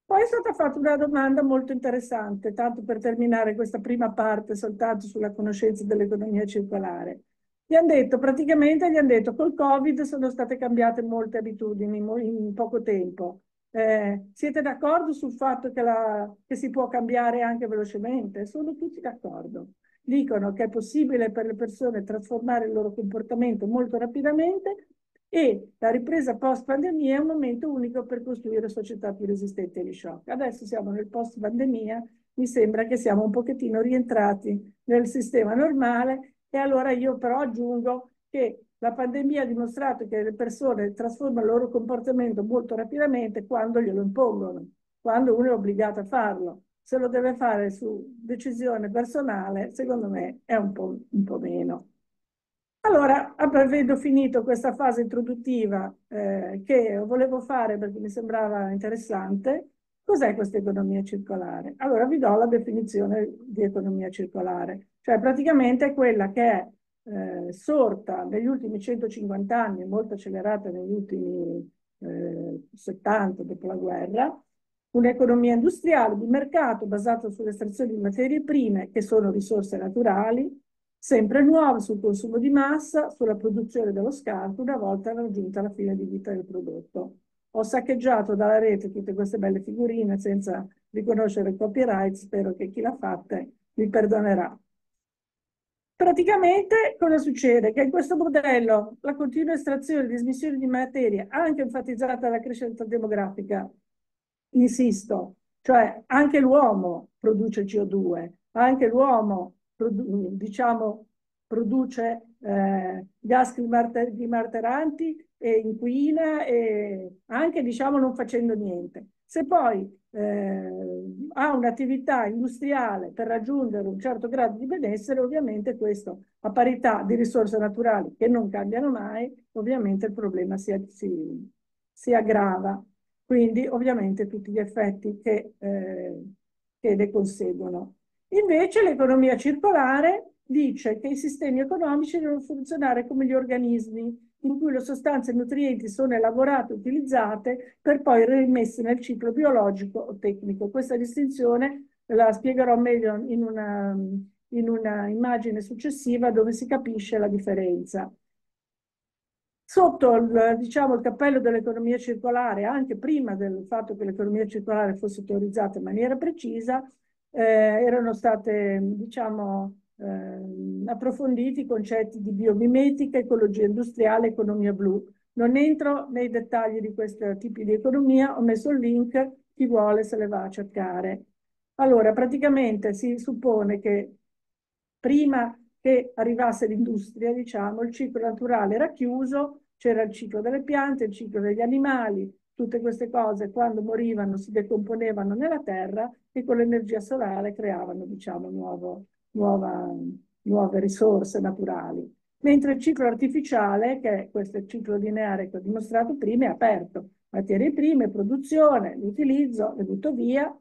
Poi è stata fatta una domanda molto interessante, tanto per terminare questa prima parte soltanto sulla conoscenza dell'economia circolare. Gli hanno detto, praticamente gli hanno detto, col Covid sono state cambiate molte abitudini in poco tempo. Eh, siete d'accordo sul fatto che, la, che si può cambiare anche velocemente? Sono tutti d'accordo. Dicono che è possibile per le persone trasformare il loro comportamento molto rapidamente e la ripresa post pandemia è un momento unico per costruire società più resistenti agli shock. Adesso siamo nel post pandemia, mi sembra che siamo un pochettino rientrati nel sistema normale e allora io però aggiungo che la pandemia ha dimostrato che le persone trasformano il loro comportamento molto rapidamente quando glielo impongono, quando uno è obbligato a farlo. Se lo deve fare su decisione personale, secondo me è un po', un po meno. Allora, avendo finito questa fase introduttiva eh, che volevo fare perché mi sembrava interessante, cos'è questa economia circolare? Allora vi do la definizione di economia circolare, cioè praticamente è quella che è eh, sorta negli ultimi 150 anni, molto accelerata negli ultimi eh, 70 dopo la guerra, un'economia industriale di mercato basata sull'estrazione di materie prime che sono risorse naturali, sempre nuove sul consumo di massa, sulla produzione dello scarto una volta raggiunta la fine di vita del prodotto. Ho saccheggiato dalla rete tutte queste belle figurine senza riconoscere il copyright, spero che chi l'ha fatta mi perdonerà. Praticamente cosa succede? Che in questo modello la continua estrazione e dismissione di materia, anche enfatizzata dalla crescita demografica, insisto, cioè anche l'uomo produce CO2, anche l'uomo produ diciamo, produce eh, gas climater climateranti e inquina e anche diciamo, non facendo niente. Se poi eh, ha un'attività industriale per raggiungere un certo grado di benessere, ovviamente questo a parità di risorse naturali che non cambiano mai, ovviamente il problema si, si, si aggrava. Quindi ovviamente tutti gli effetti che, eh, che ne conseguono. Invece l'economia circolare dice che i sistemi economici devono funzionare come gli organismi in cui le sostanze e i nutrienti sono elaborate, utilizzate per poi rimesse nel ciclo biologico o tecnico. Questa distinzione la spiegherò meglio in una, in una immagine successiva dove si capisce la differenza. Sotto il, diciamo, il cappello dell'economia circolare, anche prima del fatto che l'economia circolare fosse teorizzata in maniera precisa, eh, erano state, diciamo, eh, approfonditi i concetti di biomimetica, ecologia industriale, economia blu. Non entro nei dettagli di questi tipi di economia, ho messo il link, chi vuole se le va a cercare. Allora, praticamente si suppone che prima che arrivasse l'industria, diciamo, il ciclo naturale era chiuso, c'era il ciclo delle piante, il ciclo degli animali, tutte queste cose quando morivano si decomponevano nella terra che con l'energia solare creavano diciamo, nuovo, nuova, nuove risorse naturali. Mentre il ciclo artificiale, che è questo ciclo lineare che ho dimostrato prima, è aperto. Materie prime, produzione, l'utilizzo, le butto via,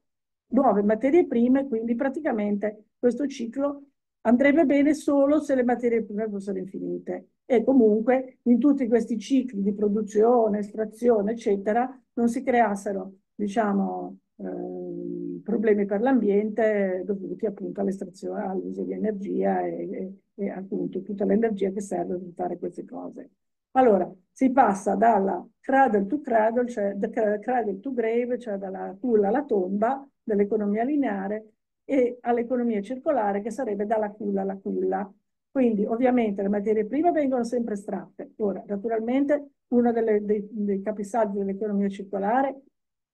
nuove materie prime, quindi praticamente questo ciclo andrebbe bene solo se le materie prime fossero infinite. E comunque in tutti questi cicli di produzione, estrazione, eccetera, non si creassero, diciamo, Ehm, problemi per l'ambiente dovuti appunto all'estrazione, all'uso di energia e, e, e appunto tutta l'energia che serve per fare queste cose. Allora, si passa dalla cradle to cradle, cioè da cradle to grave, cioè dalla culla alla tomba dell'economia lineare e all'economia circolare che sarebbe dalla culla alla culla. Quindi ovviamente le materie prime vengono sempre estratte. Ora, naturalmente uno delle, dei, dei capisaldi dell'economia circolare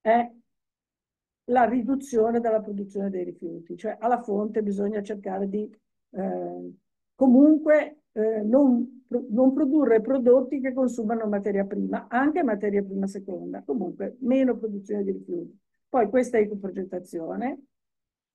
è la riduzione della produzione dei rifiuti, cioè alla fonte bisogna cercare di eh, comunque eh, non, non, produrre prodotti che consumano materia prima, anche materia prima seconda, comunque meno produzione di rifiuti. Poi questa è ecoprogettazione,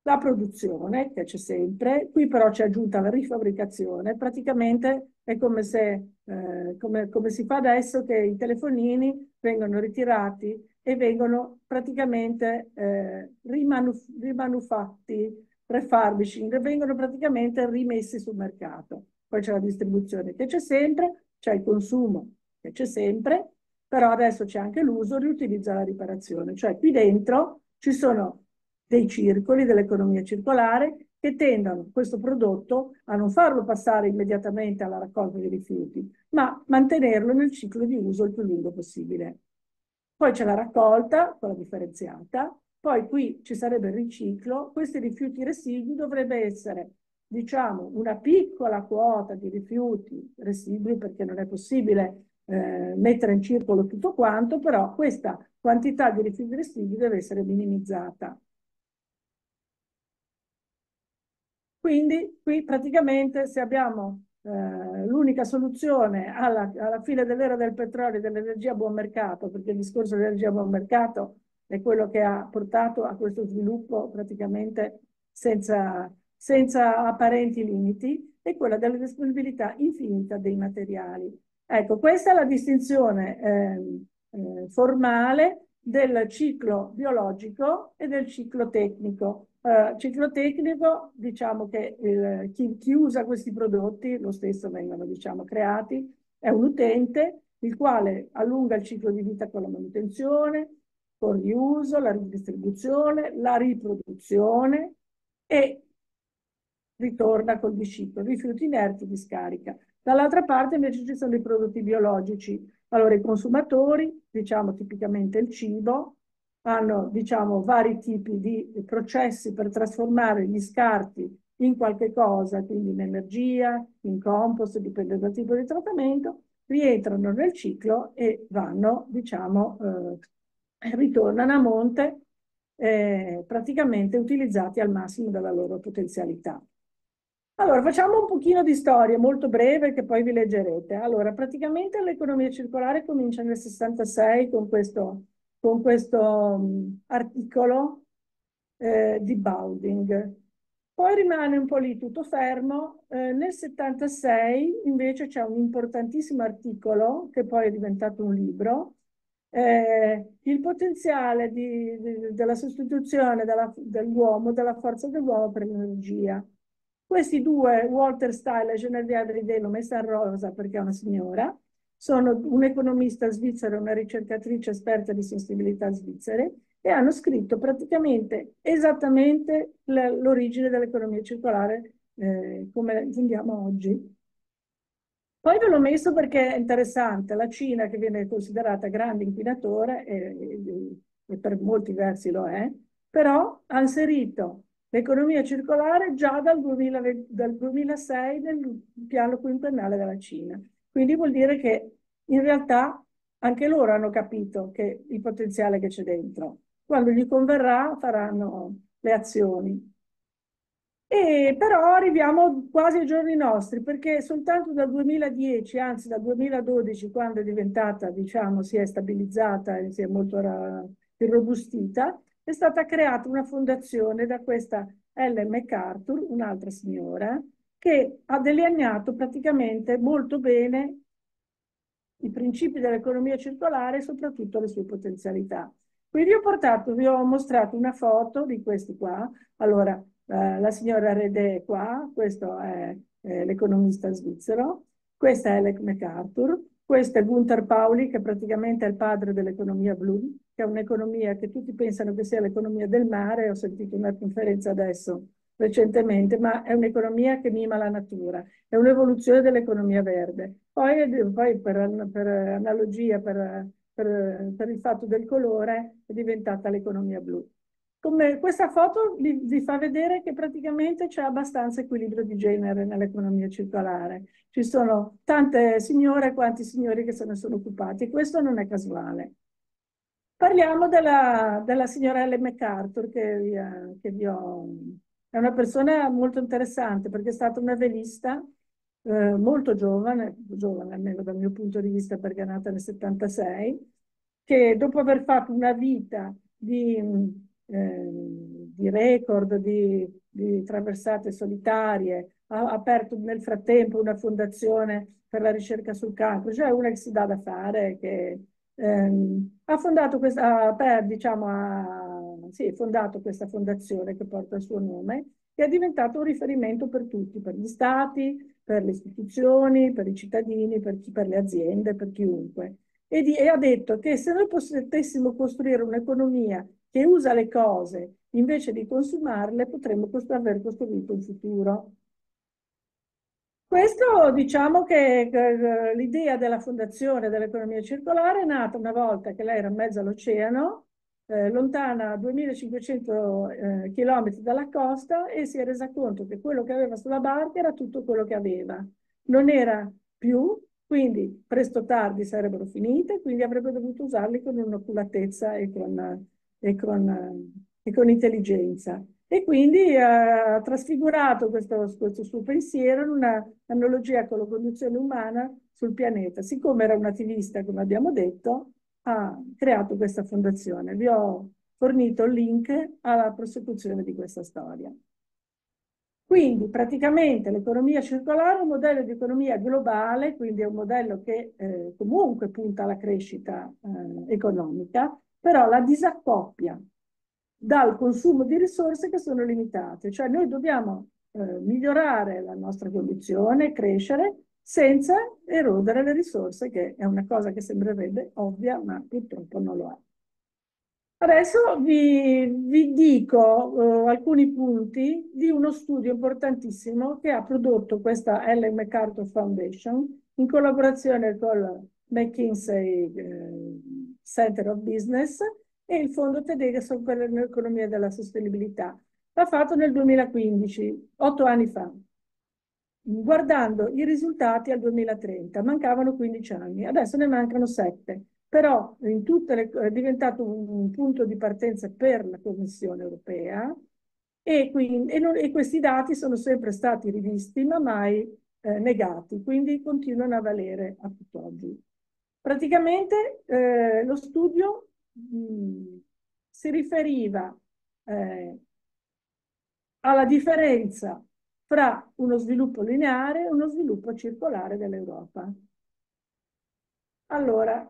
la produzione che c'è sempre, qui però c'è aggiunta la rifabbricazione, praticamente è come se, eh, come, come si fa adesso che i telefonini vengono ritirati e vengono praticamente eh, rimanuf rimanufatti, refurbishing, vengono praticamente rimessi sul mercato. Poi c'è la distribuzione che c'è sempre, c'è il consumo che c'è sempre, però adesso c'è anche l'uso, riutilizza la riparazione. Cioè qui dentro ci sono dei circoli dell'economia circolare che tendono questo prodotto a non farlo passare immediatamente alla raccolta dei rifiuti, ma mantenerlo nel ciclo di uso il più lungo possibile. Poi c'è la raccolta, quella differenziata, poi qui ci sarebbe il riciclo, questi rifiuti residui dovrebbe essere diciamo una piccola quota di rifiuti residui perché non è possibile eh, mettere in circolo tutto quanto, però questa quantità di rifiuti residui deve essere minimizzata. Quindi qui praticamente se abbiamo eh, l'unica soluzione alla, alla fine dell'era del petrolio e dell'energia a buon mercato, perché il discorso dell'energia a buon mercato è quello che ha portato a questo sviluppo praticamente senza, senza apparenti limiti, è quella della disponibilità infinita dei materiali. Ecco, questa è la distinzione eh, eh, formale del ciclo biologico e del ciclo tecnico. Uh, ciclo tecnico, diciamo che il, chi, chi, usa questi prodotti, lo stesso vengono diciamo, creati, è un utente il quale allunga il ciclo di vita con la manutenzione, con il riuso, la ridistribuzione, la riproduzione e ritorna col biciclo, rifiuti inerti, discarica. Dall'altra parte invece ci sono i prodotti biologici, allora i consumatori, diciamo tipicamente il cibo, hanno diciamo, vari tipi di processi per trasformare gli scarti in qualche cosa, quindi in energia, in compost, dipende dal tipo di trattamento, rientrano nel ciclo e vanno, diciamo, eh, ritornano a monte eh, praticamente utilizzati al massimo della loro potenzialità. Allora, facciamo un pochino di storia, molto breve, che poi vi leggerete. Allora, praticamente l'economia circolare comincia nel 66 con questo, con questo articolo eh, di Bauding. Poi rimane un po' lì tutto fermo. Eh, nel 76 invece c'è un importantissimo articolo, che poi è diventato un libro, eh, il potenziale di, di, della sostituzione dell'uomo, della forza dell'uomo per l'energia questi due, Walter Style e Genevieve Ridello, messa a rosa perché è una signora, sono un economista svizzero e una ricercatrice esperta di sensibilità svizzere e hanno scritto praticamente esattamente l'origine dell'economia circolare eh, come la intendiamo oggi. Poi ve l'ho messo perché è interessante, la Cina che viene considerata grande inquinatore eh, e, e, e per molti versi lo è, però ha inserito l'economia circolare già dal, 2000, dal 2006 nel piano quinquennale della Cina. Quindi vuol dire che in realtà anche loro hanno capito che il potenziale che c'è dentro. Quando gli converrà faranno le azioni. E però arriviamo quasi ai giorni nostri, perché soltanto dal 2010, anzi dal 2012, quando è diventata, diciamo, si è stabilizzata e si è molto irrobustita, è stata creata una fondazione da questa Ellen MacArthur, un'altra signora, che ha delineato praticamente molto bene i principi dell'economia circolare e soprattutto le sue potenzialità. Quindi ho portato, vi ho mostrato una foto di questi qua. Allora, eh, la signora Redè è qua, questo è eh, l'economista svizzero, questa è Alec MacArthur, questo è Gunther Pauli, che praticamente è il padre dell'economia blu, che è un'economia che tutti pensano che sia l'economia del mare, ho sentito una conferenza adesso recentemente, ma è un'economia che mima la natura, è un'evoluzione dell'economia verde. Poi, poi per, per, analogia, per, per, per, il fatto del colore, è diventata l'economia blu. Come questa foto vi, vi fa vedere che praticamente c'è abbastanza equilibrio di genere nell'economia circolare. Ci sono tante signore e quanti signori che se ne sono occupati e questo non è casuale. Parliamo della, della signora Ellen MacArthur che eh, che vi ho... È una persona molto interessante perché è stata una velista eh, molto giovane, giovane almeno dal mio punto di vista perché è nata nel 76, che dopo aver fatto una vita di, eh, di record, di, di, traversate solitarie, ha aperto nel frattempo una fondazione per la ricerca sul cancro, cioè una che si dà da fare, che ehm, ha fondato questa, per, diciamo, ha, sì, fondato questa fondazione che porta il suo nome e è diventato un riferimento per tutti, per gli stati, per le istituzioni, per i cittadini, per, chi, per le aziende, per chiunque. E, di, e ha detto che se noi potessimo costruire un'economia che usa le cose invece di consumarle, potremmo aver costruito un futuro. Questo diciamo che eh, eh, l'idea della fondazione dell'economia circolare è nata una volta che lei era in mezzo all'oceano, eh, lontana 2500 eh, km dalla costa e si è resa conto che quello che aveva sulla barca era tutto quello che aveva. Non era più, quindi presto o tardi sarebbero finite, quindi avrebbe dovuto usarli con un'oculatezza e con, e con, eh, e con intelligenza e quindi eh, ha trasfigurato questo, questo suo pensiero in una analogia con la conduzione umana sul pianeta. Siccome era un attivista, come abbiamo detto, ha creato questa fondazione. Vi ho fornito il link alla prosecuzione di questa storia. Quindi praticamente l'economia circolare è un modello di economia globale, quindi è un modello che eh, comunque punta alla crescita eh, economica, però la disaccoppia dal consumo di risorse che sono limitate, cioè noi dobbiamo eh, migliorare la nostra condizione, crescere senza erodere le risorse, che è una cosa che sembrerebbe ovvia, ma purtroppo non lo è. Adesso vi, vi dico eh, alcuni punti di uno studio importantissimo che ha prodotto questa Ellen MacArthur Foundation in collaborazione con McKinsey eh, Center of Business e il Fondo tedesco per l'economia della sostenibilità. L'ha fatto nel 2015, otto anni fa. Guardando i risultati al 2030, mancavano 15 anni, adesso ne mancano 7, però le, è diventato un punto di partenza per la Commissione europea e, quindi, e, non, e questi dati sono sempre stati rivisti ma mai eh, negati, quindi continuano a valere a tutt'oggi. Praticamente eh, lo studio Mm. si riferiva eh, alla differenza fra uno sviluppo lineare e uno sviluppo circolare dell'Europa. Allora,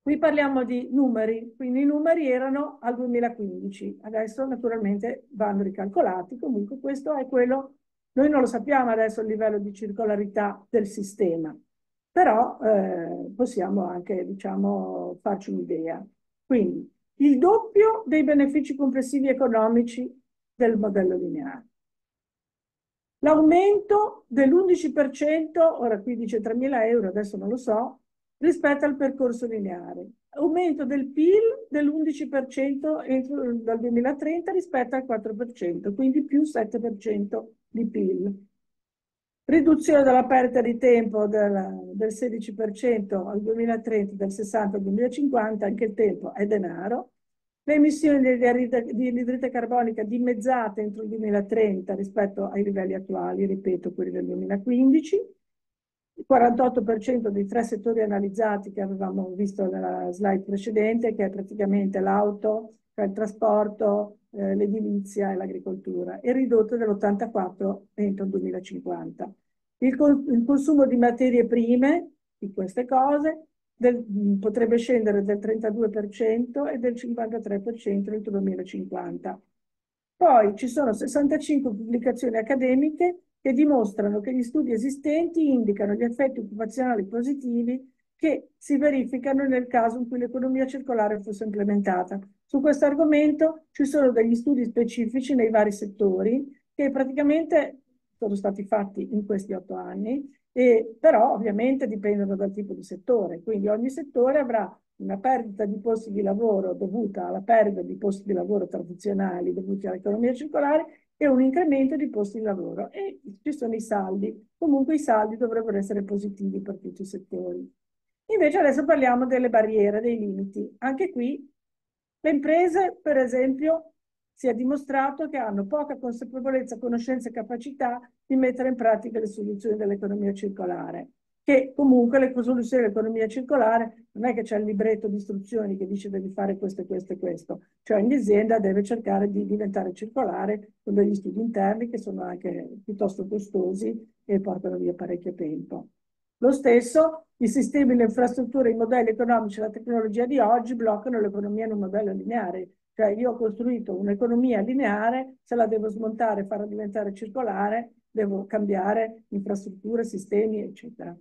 qui parliamo di numeri, quindi i numeri erano al 2015, adesso naturalmente vanno ricalcolati, comunque questo è quello, noi non lo sappiamo adesso il livello di circolarità del sistema, però eh, possiamo anche diciamo, farci un'idea. Quindi il doppio dei benefici complessivi economici del modello lineare. L'aumento dell'11%, ora qui dice 3.000 euro, adesso non lo so, rispetto al percorso lineare. Aumento del PIL dell'11% entro, dal 2030 rispetto al 4%, quindi più 7% di PIL riduzione della perdita di tempo del, del 16% al 2030, dal 60 al 2050, anche il tempo è denaro, le emissioni di anidride carbonica dimezzate entro il 2030 rispetto ai livelli attuali, ripeto, quelli del 2015, il 48% dei tre settori analizzati che avevamo visto nella slide precedente, che è praticamente l'auto, cioè il trasporto, eh, l'edilizia e l'agricoltura, e ridotte dell'84 entro il 2050. Il, il consumo di materie prime, di queste cose, del, mm, potrebbe scendere del 32% e del 53% entro il 2050. Poi ci sono 65 pubblicazioni accademiche che dimostrano che gli studi esistenti indicano gli effetti occupazionali positivi che si verificano nel caso in cui l'economia circolare fosse implementata. Su questo argomento ci sono degli studi specifici nei vari settori che praticamente sono stati fatti in questi otto anni, e, però ovviamente dipendono dal tipo di settore, quindi ogni settore avrà una perdita di posti di lavoro dovuta alla perdita di posti di lavoro tradizionali dovuti all'economia circolare e un incremento di posti di lavoro e ci sono i saldi, comunque i saldi dovrebbero essere positivi per tutti i settori. Invece adesso parliamo delle barriere, dei limiti. Anche qui le imprese, per esempio, si è dimostrato che hanno poca consapevolezza, conoscenza e capacità di mettere in pratica le soluzioni dell'economia circolare. Che comunque le soluzioni dell'economia circolare non è che c'è il libretto di istruzioni che dice devi fare questo questo e questo, cioè ogni azienda deve cercare di diventare circolare con degli studi interni che sono anche piuttosto costosi e portano via parecchio tempo. Lo stesso, i sistemi, le infrastrutture, i modelli economici e la tecnologia di oggi bloccano l'economia in un modello lineare, cioè io ho costruito un'economia lineare, se la devo smontare, e farla diventare circolare, devo cambiare infrastrutture, sistemi, eccetera.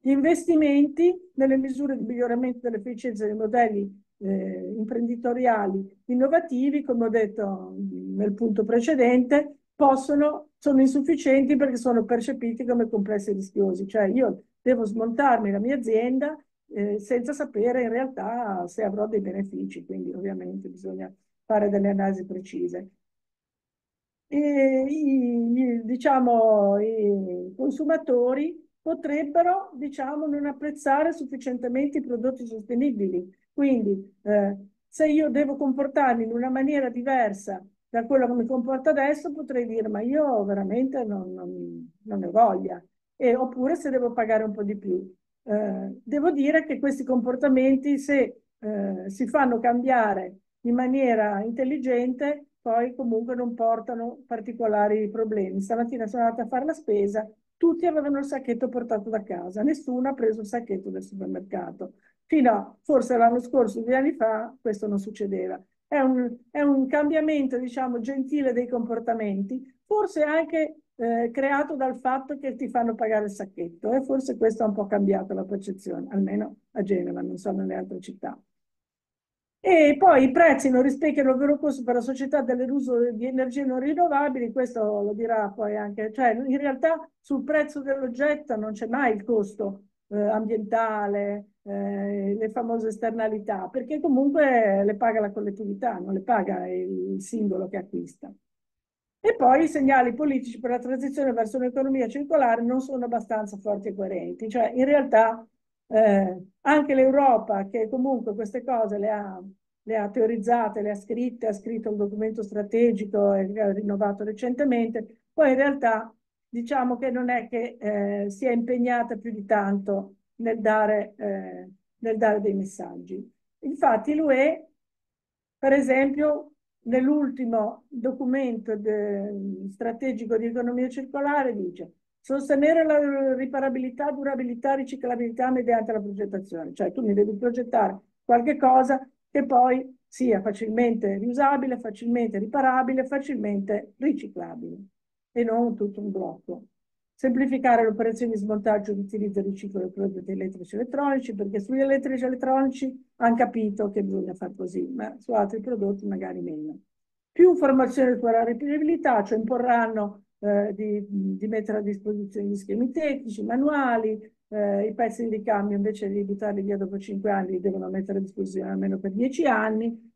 Gli investimenti nelle misure di miglioramento dell'efficienza dei modelli eh, imprenditoriali innovativi, come ho detto nel punto precedente, possono, sono insufficienti perché sono percepiti come complessi e rischiosi. Cioè io devo smontarmi la mia azienda eh, senza sapere in realtà se avrò dei benefici, quindi ovviamente bisogna fare delle analisi precise. E, i, diciamo, i consumatori potrebbero diciamo, non apprezzare sufficientemente i prodotti sostenibili. Quindi eh, se io devo comportarmi in una maniera diversa da quello che mi comporto adesso, potrei dire ma io veramente non, non, non ne voglia. E, oppure se devo pagare un po' di più. Eh, devo dire che questi comportamenti, se eh, si fanno cambiare in maniera intelligente, poi comunque non portano particolari problemi. Stamattina sono andata a fare la spesa, tutti avevano il sacchetto portato da casa, nessuno ha preso il sacchetto del supermercato. Fino a forse l'anno scorso, due anni fa, questo non succedeva. È un, è un cambiamento, diciamo, gentile dei comportamenti, forse anche eh, creato dal fatto che ti fanno pagare il sacchetto e forse questo ha un po' cambiato la percezione, almeno a Genova, non so nelle altre città. E poi i prezzi non rispecchiano il vero costo per la società dell'uso di energie non rinnovabili, questo lo dirà poi anche, cioè in realtà sul prezzo dell'oggetto non c'è mai il costo eh, ambientale, eh, le famose esternalità, perché comunque le paga la collettività, non le paga il singolo che acquista. E poi i segnali politici per la transizione verso un'economia circolare non sono abbastanza forti e coerenti. Cioè, in realtà eh, anche l'Europa, che comunque queste cose le ha, le ha teorizzate, le ha scritte, ha scritto un documento strategico e ha rinnovato recentemente, poi in realtà diciamo che non è che eh, si impegnata più di tanto nel dare, eh, nel dare dei messaggi. Infatti l'UE, per esempio, nell'ultimo documento de, strategico di economia circolare dice sostenere la riparabilità, durabilità, riciclabilità mediante la progettazione, cioè tu mi devi progettare qualche cosa che poi sia facilmente riusabile, facilmente riparabile, facilmente riciclabile e non tutto un blocco semplificare le operazioni di smontaggio e di utilizzo e ciclo dei prodotti elettrici e elettronici, perché sugli elettrici e elettronici hanno capito che bisogna fare così, ma su altri prodotti magari meno. Più formazione sulla reperibilità, cioè imporranno eh, di, di, mettere a disposizione gli schemi tecnici, manuali, eh, i pezzi di ricambio invece di buttarli via dopo 5 anni li devono mettere a disposizione almeno per 10 anni,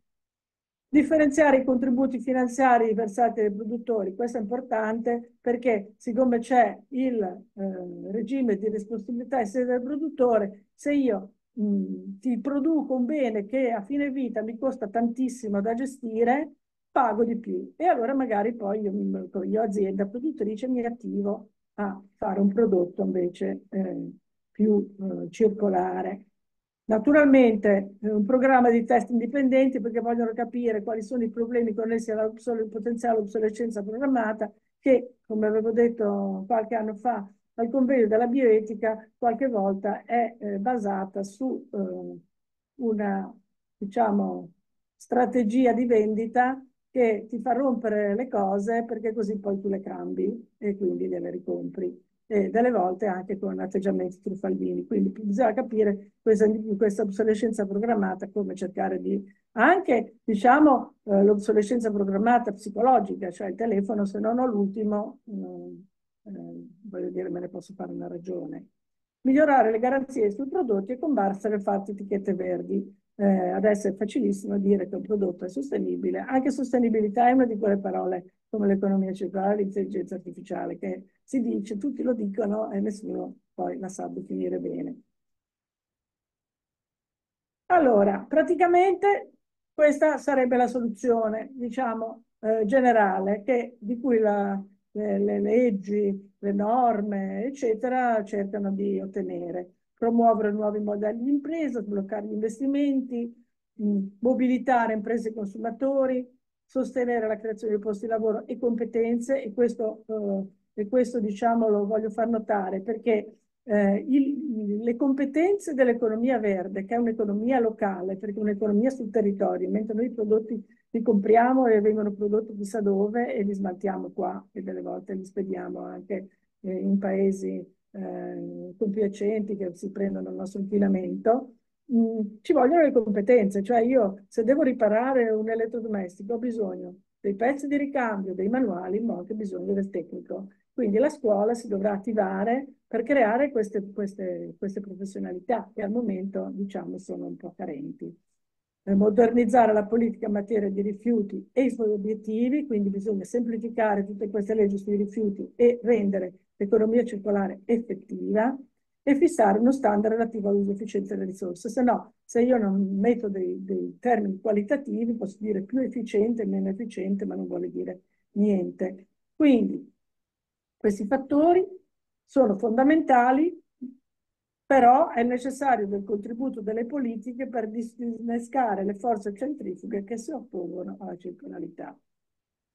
Differenziare i contributi finanziari versati dai produttori, questo è importante perché siccome c'è il eh, regime di responsabilità in sede del produttore, se io mh, ti produco un bene che a fine vita mi costa tantissimo da gestire, pago di più e allora magari poi io, io azienda produttrice mi attivo a fare un prodotto invece eh, più eh, circolare. Naturalmente eh, un programma di test indipendenti perché vogliono capire quali sono i problemi connessi alla potenziale obsolescenza programmata che, come avevo detto qualche anno fa al convegno della bioetica, qualche volta è eh, basata su eh, una diciamo, strategia di vendita che ti fa rompere le cose perché così poi tu le cambi e quindi le ricompri e delle volte anche con atteggiamenti truffaldini. Quindi bisogna capire questa, questa obsolescenza programmata, come cercare di anche, diciamo, eh, l'obsolescenza programmata psicologica, cioè il telefono, se non ho l'ultimo, mm, eh, voglio dire, me ne posso fare una ragione. Migliorare le garanzie sui prodotti e combattere le fatte etichette verdi eh, adesso è facilissimo dire che un prodotto è sostenibile. Anche sostenibilità è una di quelle parole come l'economia circolare, l'intelligenza artificiale, che si dice, tutti lo dicono e nessuno poi la sa definire bene. Allora, praticamente questa sarebbe la soluzione, diciamo, eh, generale, che, di cui la, le, le leggi, le norme, eccetera, cercano di ottenere promuovere nuovi modelli di impresa, sbloccare gli investimenti, mm, mobilitare imprese e consumatori, sostenere la creazione di posti di lavoro e competenze e questo, eh, e questo diciamo, lo voglio far notare perché eh, il, le competenze dell'economia verde, che è un'economia locale, perché è un'economia sul territorio, mentre noi i prodotti li compriamo e vengono prodotti chissà dove e li smaltiamo qua e delle volte li spediamo anche eh, in paesi eh, compiacenti che si prendono il nostro inquinamento, mm, ci vogliono le competenze, cioè io se devo riparare un elettrodomestico ho bisogno dei pezzi di ricambio, dei manuali, ma ho anche bisogno del tecnico. Quindi la scuola si dovrà attivare per creare queste, queste, queste professionalità che al momento diciamo sono un po' carenti. modernizzare la politica in materia di rifiuti e i suoi obiettivi, quindi bisogna semplificare tutte queste leggi sui rifiuti e rendere l'economia circolare effettiva e fissare uno standard relativo all'uso efficiente delle risorse. Se no, se io non metto dei, dei termini qualitativi, posso dire più efficiente, meno efficiente, ma non vuole dire niente. Quindi questi fattori sono fondamentali, però è necessario del contributo delle politiche per disinnescare le forze centrifughe che si oppongono alla circolarità.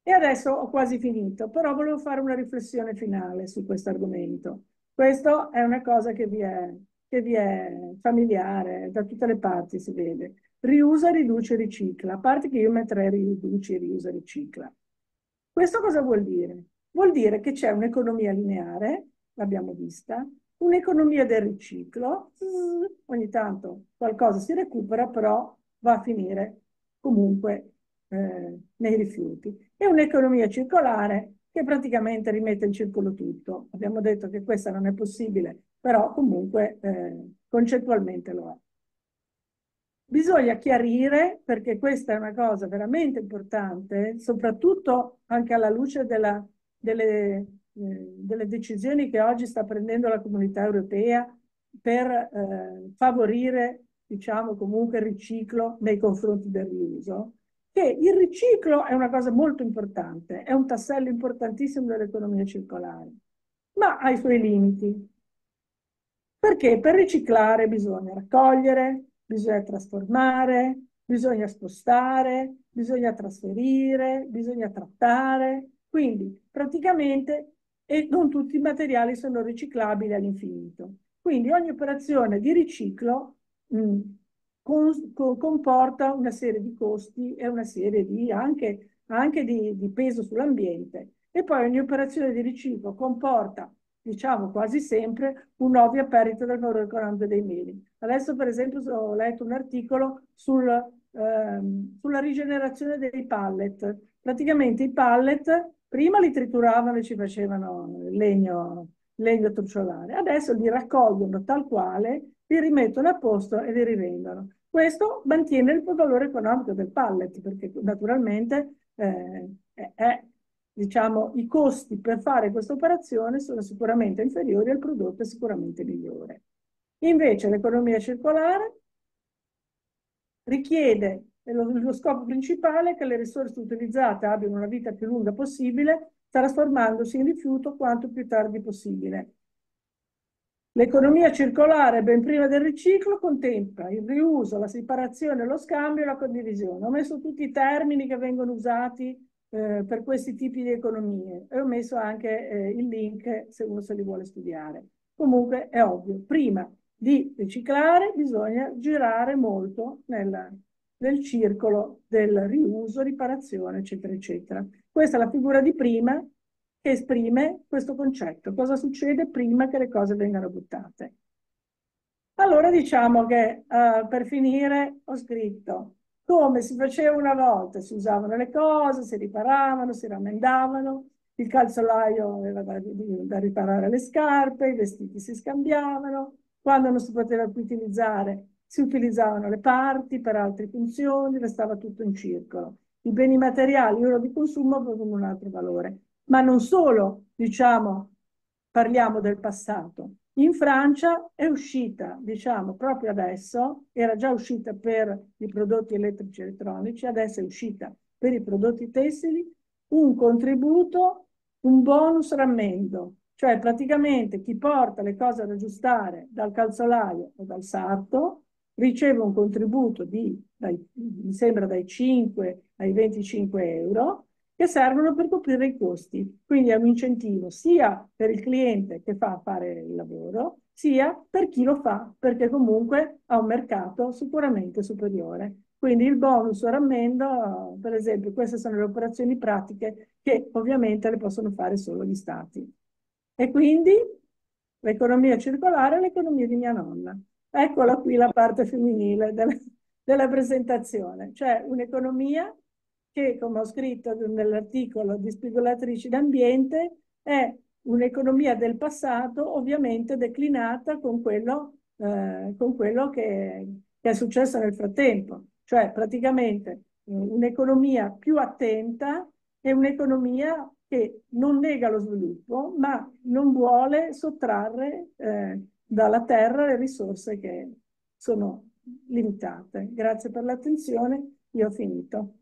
E adesso ho quasi finito, però volevo fare una riflessione finale su questo argomento. Questa è una cosa che vi è, che vi è familiare, da tutte le parti si vede. Riusa, riduce, ricicla. A parte che io metterei riduce, riusa, ricicla. Questo cosa vuol dire? Vuol dire che c'è un'economia lineare, l'abbiamo vista, un'economia del riciclo, ogni tanto qualcosa si recupera, però va a finire comunque eh, nei rifiuti e un'economia circolare che praticamente rimette in circolo tutto. Abbiamo detto che questa non è possibile, però comunque eh, concettualmente lo è. Bisogna chiarire, perché questa è una cosa veramente importante, soprattutto anche alla luce della, delle, eh, delle, decisioni che oggi sta prendendo la comunità europea per eh, favorire diciamo comunque il riciclo nei confronti del riuso, che il riciclo è una cosa molto importante, è un tassello importantissimo dell'economia circolare, ma ha i suoi limiti. Perché per riciclare bisogna raccogliere, bisogna trasformare, bisogna spostare, bisogna trasferire, bisogna trattare, quindi praticamente e non tutti i materiali sono riciclabili all'infinito. Quindi ogni operazione di riciclo mh, con, con, comporta una serie di costi e una serie di, anche, anche di, di peso sull'ambiente. E poi ogni operazione di riciclo comporta diciamo quasi sempre, un'ovvia perdita del valore economico dei meli. Adesso per esempio ho letto un articolo sul, ehm, sulla rigenerazione dei pallet. Praticamente i pallet prima li trituravano e ci facevano legno, legno truciolare, adesso li raccolgono tal quale li rimettono a posto e li rivendono. Questo mantiene il valore economico del pallet, perché naturalmente eh, è, diciamo, i costi per fare questa operazione sono sicuramente inferiori al prodotto è sicuramente migliore. Invece l'economia circolare richiede lo, lo, scopo principale è che le risorse utilizzate abbiano una vita più lunga possibile, trasformandosi in rifiuto quanto più tardi possibile. L'economia circolare, ben prima del riciclo, contempla il riuso, la separazione, lo scambio e la condivisione. Ho messo tutti i termini che vengono usati eh, per questi tipi di economie e ho messo anche eh, il link se uno se li vuole studiare. Comunque è ovvio, prima di riciclare bisogna girare molto nella, nel circolo del riuso, riparazione, eccetera, eccetera. Questa è la figura di prima che esprime questo concetto. Cosa succede prima che le cose vengano buttate? Allora diciamo che uh, per finire ho scritto come si faceva una volta, si usavano le cose, si riparavano, si rammendavano, il calzolaio aveva da, da riparare le scarpe, i vestiti si scambiavano, quando non si poteva più utilizzare si utilizzavano le parti per altre funzioni, restava tutto in circolo. I beni materiali, oro di consumo, avevano un altro valore ma non solo, diciamo, parliamo del passato. In Francia è uscita, diciamo, proprio adesso, era già uscita per i prodotti elettrici e elettronici, adesso è uscita per i prodotti tessili, un contributo, un bonus rammendo, cioè praticamente chi porta le cose ad aggiustare dal calzolaio o dal sarto riceve un contributo di, dai, mi sembra, dai 5 ai 25 euro, che servono per coprire i costi. Quindi è un incentivo sia per il cliente che fa fare il lavoro, sia per chi lo fa, perché comunque ha un mercato sicuramente superiore. Quindi il bonus o rammendo, per esempio, queste sono le operazioni pratiche che ovviamente le possono fare solo gli stati. E quindi l'economia circolare è l'economia di mia nonna. Eccola qui la parte femminile della, della presentazione, cioè un'economia che, come ho scritto nell'articolo di Spigolatrici d'Ambiente, è un'economia del passato ovviamente declinata con quello, eh, con quello che, che, è successo nel frattempo, cioè praticamente eh, un'economia più attenta e un'economia che non nega lo sviluppo, ma non vuole sottrarre eh, dalla terra le risorse che sono limitate. Grazie per l'attenzione, io ho finito.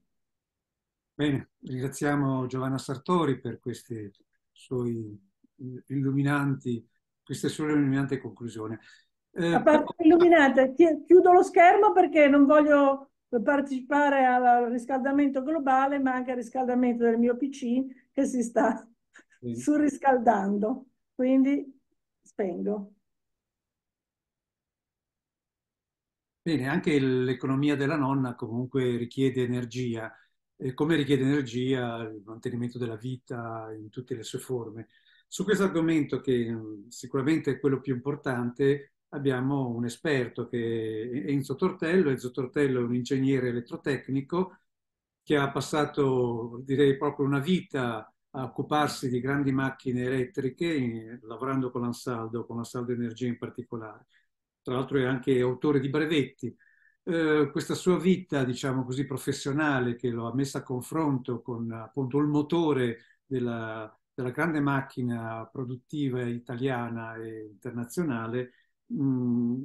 Bene, ringraziamo Giovanna Sartori per queste sue illuminanti, queste sue illuminante conclusioni. Eh, A parte però... illuminante, chiudo lo schermo perché non voglio partecipare al riscaldamento globale, ma anche al riscaldamento del mio PC che si sta sì. [laughs] surriscaldando. Quindi spengo. Bene, anche l'economia della nonna comunque richiede energia eh, come richiede energia il mantenimento della vita in tutte le sue forme. Su questo argomento, che mm, sicuramente è quello più importante, abbiamo un esperto che è Enzo Tortello. Enzo Tortello è un ingegnere elettrotecnico che ha passato, direi, proprio una vita a occuparsi di grandi macchine elettriche, eh, lavorando con l'ansaldo, con l'ansaldo energia in particolare. Tra l'altro è anche autore di brevetti, eh, questa sua vita, diciamo così, professionale che lo ha messa a confronto con appunto il motore della, della grande macchina produttiva italiana e internazionale, mh,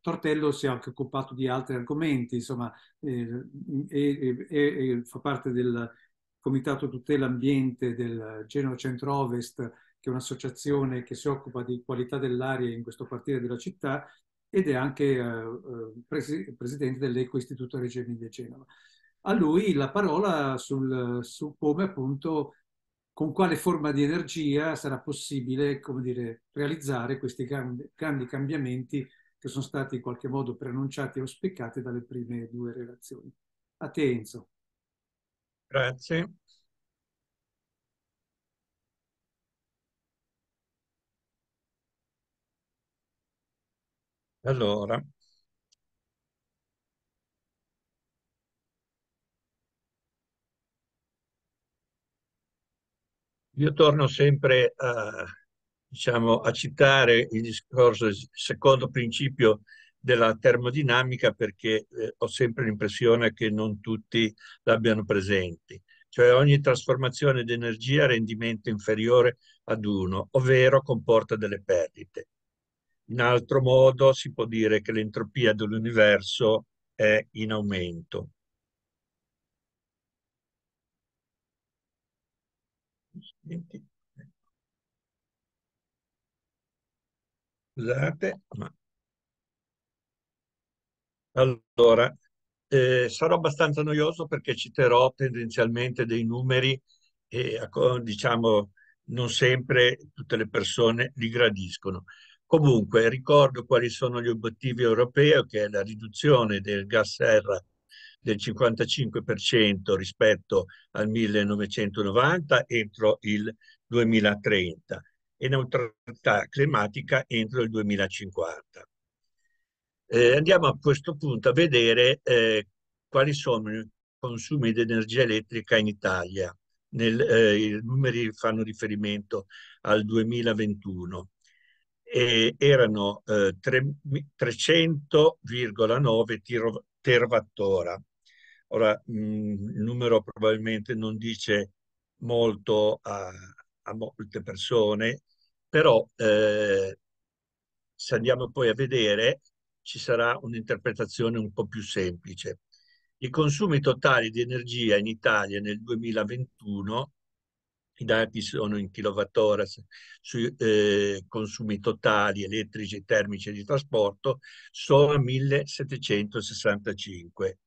Tortello si è anche occupato di altri argomenti, insomma, eh, e, e, e, fa parte del Comitato Tutela Ambiente del Genova Centro-Ovest, che è un'associazione che si occupa di qualità dell'aria in questo quartiere della città, ed è anche eh, eh, presi- presidente dell'Eco Istituto Reggio Emilia Genova. A lui la parola sul, su come appunto con quale forma di energia sarà possibile dire, realizzare questi grandi, grandi, cambiamenti che sono stati in qualche modo preannunciati e auspicati dalle prime due relazioni. A te Enzo. Grazie. Allora, io torno sempre a, diciamo, a citare il discorso, il secondo principio della termodinamica perché eh, ho sempre l'impressione che non tutti l'abbiano presente, cioè ogni trasformazione di energia ha rendimento inferiore ad 1, ovvero comporta delle perdite. In altro modo si può dire che l'entropia dell'universo è in aumento. Scusate, ma... Allora, eh, sarò abbastanza noioso perché citerò tendenzialmente dei numeri e diciamo non sempre tutte le persone li gradiscono. Comunque ricordo quali sono gli obiettivi europei, che è la riduzione del gas serra del 55% rispetto al 1990 entro il 2030 e neutralità climatica entro il 2050. Eh, andiamo a questo punto a vedere eh, quali sono i consumi di energia elettrica in Italia. Nel, eh, I numeri fanno riferimento al 2021 e erano eh, 300,9 terawatt-ora. Ora, mh, mm, il numero probabilmente non dice molto a, a molte persone, però eh, se andiamo poi a vedere ci sarà un'interpretazione un po' più semplice. I consumi totali di energia in Italia nel 2021 i dati sono in kilowattora sui eh, consumi totali elettrici e termici di trasporto, sono 1765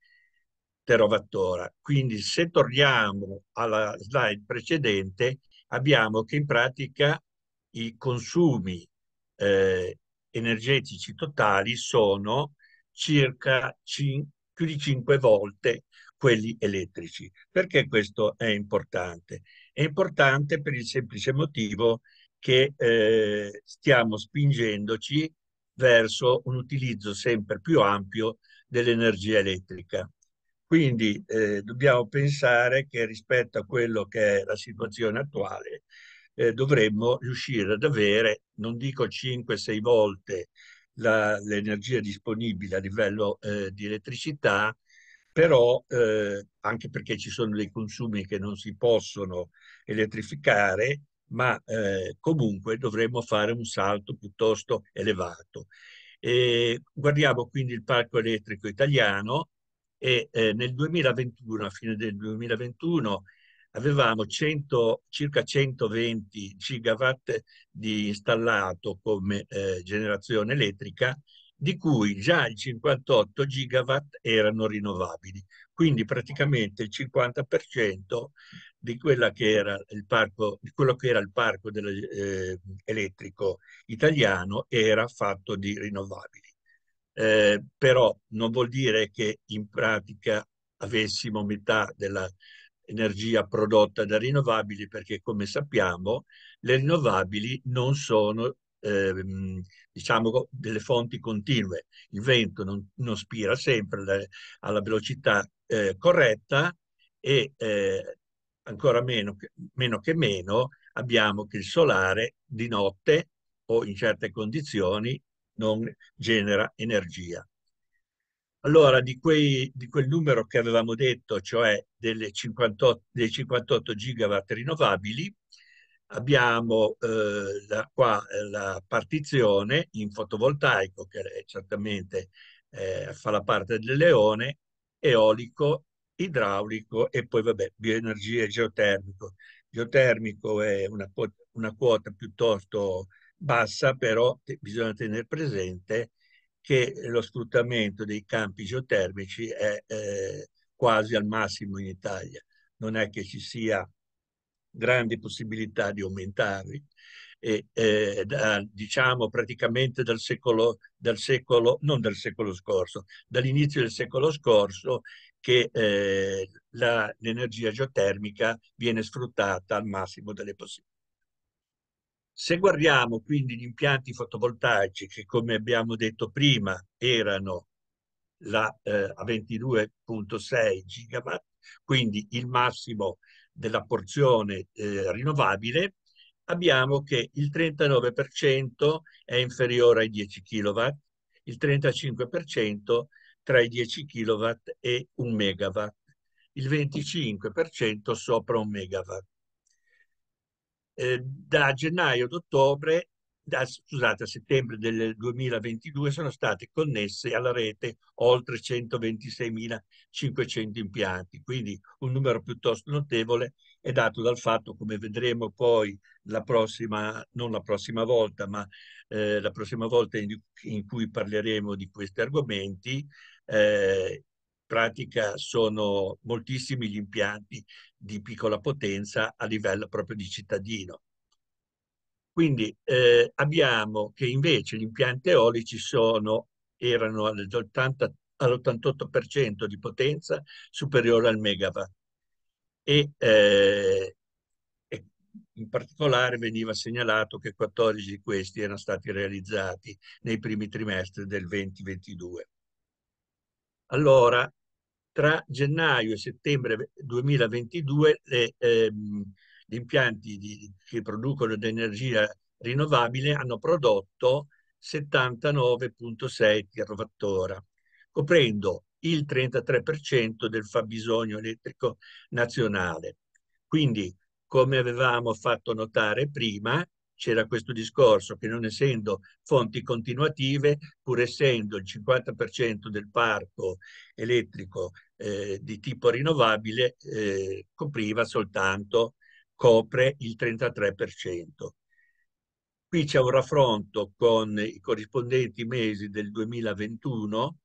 terawattora. Quindi se torniamo alla slide precedente, abbiamo che in pratica i consumi eh, energetici totali sono circa più di 5 volte quelli elettrici. Perché questo è importante? È importante per il semplice motivo che eh, stiamo spingendoci verso un utilizzo sempre più ampio dell'energia elettrica. Quindi eh, dobbiamo pensare che rispetto a quello che è la situazione attuale eh, dovremmo riuscire ad avere, non dico 5-6 volte l'energia disponibile a livello eh, di elettricità, però eh, anche perché ci sono dei consumi che non si possono elettrificare, ma eh, comunque dovremmo fare un salto piuttosto elevato. E guardiamo quindi il parco elettrico italiano e eh, nel 2021, a fine del 2021, avevamo 100, circa 120 gigawatt di installato come eh, generazione elettrica, di cui già il 58 gigawatt erano rinnovabili. Quindi praticamente il 50% di, quella che era il parco, di quello che era il parco del, eh, elettrico italiano era fatto di rinnovabili. Eh, però non vuol dire che in pratica avessimo metà dell'energia prodotta da rinnovabili perché come sappiamo le rinnovabili non sono Ehm, diciamo, delle fonti continue. Il vento non, non spira sempre alla, alla velocità eh, corretta e eh, ancora meno che, meno che meno abbiamo che il solare di notte o in certe condizioni non genera energia. Allora, di, quei, di quel numero che avevamo detto, cioè 58, dei 58 gigawatt rinnovabili, abbiamo eh, la, qua eh, la partizione in fotovoltaico, che certamente eh, fa la parte del leone, eolico idraulico e poi vabbè, bioenergia e geotermico. Geotermico è una, una quota piuttosto bassa, però bisogna tenere presente che lo sfruttamento dei campi geotermici è eh, quasi al massimo in Italia. Non è che ci sia grandi possibilità di aumentarli. E, eh, da, diciamo praticamente dal secolo, dal secolo, non dal secolo scorso, dall'inizio del secolo scorso che eh, la, l'energia geotermica viene sfruttata al massimo delle possibilità. Se guardiamo quindi gli impianti fotovoltaici che come abbiamo detto prima erano la, eh, a 22.6 gigawatt, quindi il massimo della porzione eh, rinnovabile, abbiamo che il 39% è inferiore ai 10 kW, il 35% tra i 10 kW e 1 MW, il 25% sopra 1 MW. Eh, da gennaio ad ottobre, da, scusate, a settembre del 2022 sono state connesse alla rete oltre 126.500 impianti, quindi un numero piuttosto notevole è dato dal fatto, come vedremo poi la prossima, non la prossima volta, ma eh, la prossima volta in, in, cui parleremo di questi argomenti, eh, pratica sono moltissimi gli impianti di piccola potenza a livello proprio di cittadino. Quindi eh, abbiamo che invece gli impianti eolici sono, erano all'88% all di potenza superiore al megawatt e, eh, e in particolare veniva segnalato che 14 di questi erano stati realizzati nei primi trimestri del 2022. Allora, tra gennaio e settembre 2022 le, ehm, gli impianti di, che producono energia rinnovabile hanno prodotto 79,6 terawattora, coprendo il 33% del fabbisogno elettrico nazionale. Quindi, come avevamo fatto notare prima, c'era questo discorso che non essendo fonti continuative, pur essendo il 50% del parco elettrico eh, di tipo rinnovabile, eh, copriva soltanto, copre il 33%. Qui c'è un raffronto con i corrispondenti mesi del 2021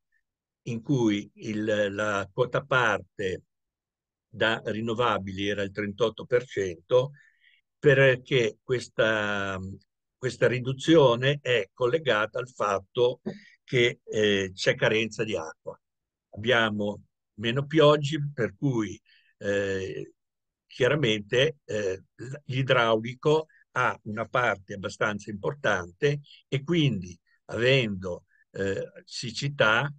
in cui il, la quota parte da rinnovabili era il 38%, perché questa, questa riduzione è collegata al fatto che eh, c'è carenza di acqua. Abbiamo meno piogge, per cui eh, chiaramente eh, l'idraulico ha una parte abbastanza importante e quindi avendo eh, siccità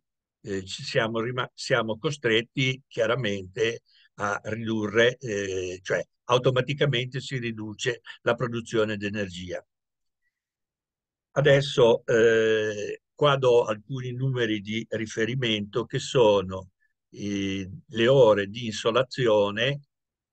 eh, siamo, siamo, costretti chiaramente a ridurre, eh, cioè automaticamente si riduce la produzione di energia. Adesso eh, qua do alcuni numeri di riferimento che sono eh, le ore di insolazione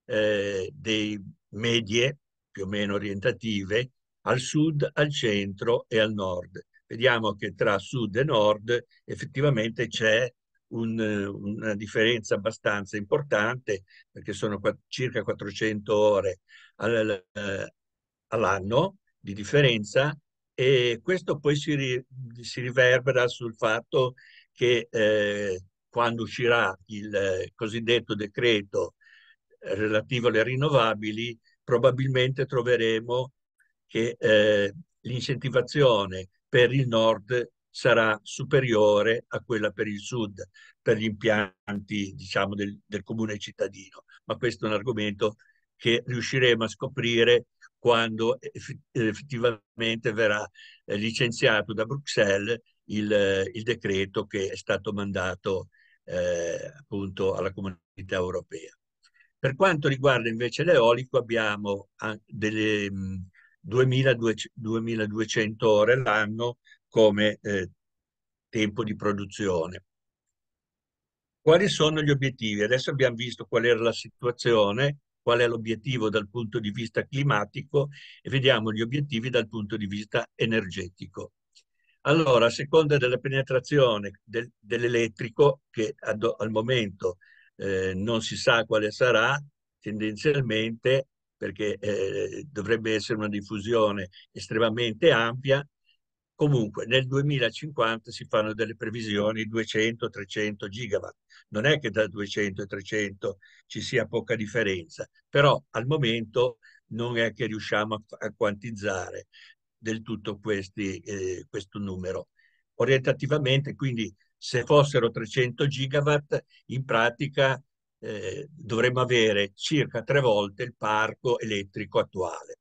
eh, dei medie, più o meno orientative, al sud, al centro e al nord vediamo che tra sud e nord effettivamente c'è un, una differenza abbastanza importante perché sono circa 400 ore eh, all'anno di differenza e questo poi si, ri, si riverbera sul fatto che eh, quando uscirà il eh, cosiddetto decreto eh, relativo alle rinnovabili probabilmente troveremo che eh, l'incentivazione per il nord sarà superiore a quella per il sud, per gli impianti diciamo, del, del comune cittadino. Ma questo è un argomento che riusciremo a scoprire quando effettivamente verrà eh, licenziato da Bruxelles il, il decreto che è stato mandato eh, appunto alla comunità europea. Per quanto riguarda invece l'eolico abbiamo delle, 2200 ore l'anno come eh, tempo di produzione. Quali sono gli obiettivi? Adesso abbiamo visto qual era la situazione, qual è l'obiettivo dal punto di vista climatico e vediamo gli obiettivi dal punto di vista energetico. Allora, a seconda della penetrazione del, dell'elettrico, che ad, al momento eh, non si sa quale sarà, tendenzialmente perché eh, dovrebbe essere una diffusione estremamente ampia. Comunque nel 2050 si fanno delle previsioni 200-300 gigawatt. Non è che da 200 e 300 ci sia poca differenza, però al momento non è che riusciamo a, a quantizzare del tutto questi, eh, questo numero. Orientativamente, quindi, se fossero 300 gigawatt, in pratica eh, dovremmo avere circa tre volte il parco elettrico attuale.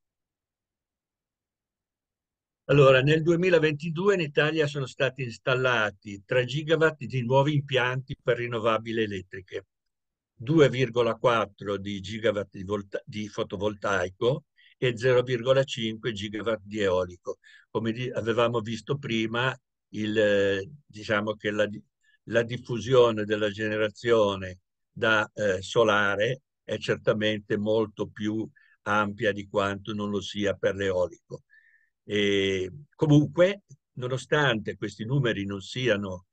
Allora, nel 2022 in Italia sono stati installati 3 gigawatt di nuovi impianti per rinnovabili elettriche, 2,4 di gigawatt di, di fotovoltaico e 0,5 gigawatt di eolico. Come avevamo visto prima, il, eh, diciamo che la, la diffusione della generazione da eh, solare è certamente molto più ampia di quanto non lo sia per l'eolico. E comunque, nonostante questi numeri non siano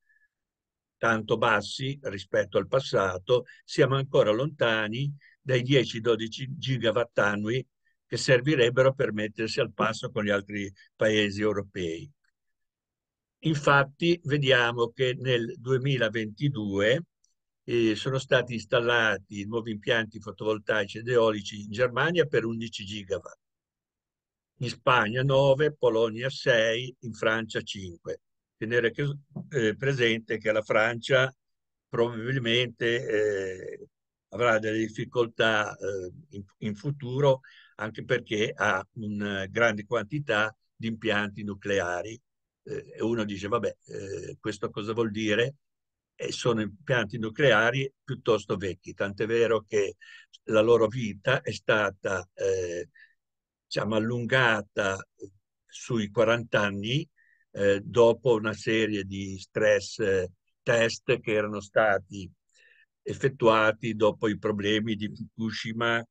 tanto bassi rispetto al passato, siamo ancora lontani dai 10-12 gigawatt annui che servirebbero per mettersi al passo con gli altri paesi europei. Infatti vediamo che nel 2022 eh, sono stati installati nuovi impianti fotovoltaici ed eolici in Germania per 11 gigawatt, in Spagna 9, Polonia 6, in Francia 5. Tenere che, eh, presente che la Francia probabilmente eh, avrà delle difficoltà eh, in, in futuro anche perché ha una eh, grande quantità di impianti nucleari. Eh, e uno dice, vabbè, eh, questo cosa vuol dire? sono impianti nucleari piuttosto vecchi, tant'è vero che la loro vita è stata eh, diciamo, allungata sui 40 anni eh, dopo una serie di stress eh, test che erano stati effettuati dopo i problemi di Fukushima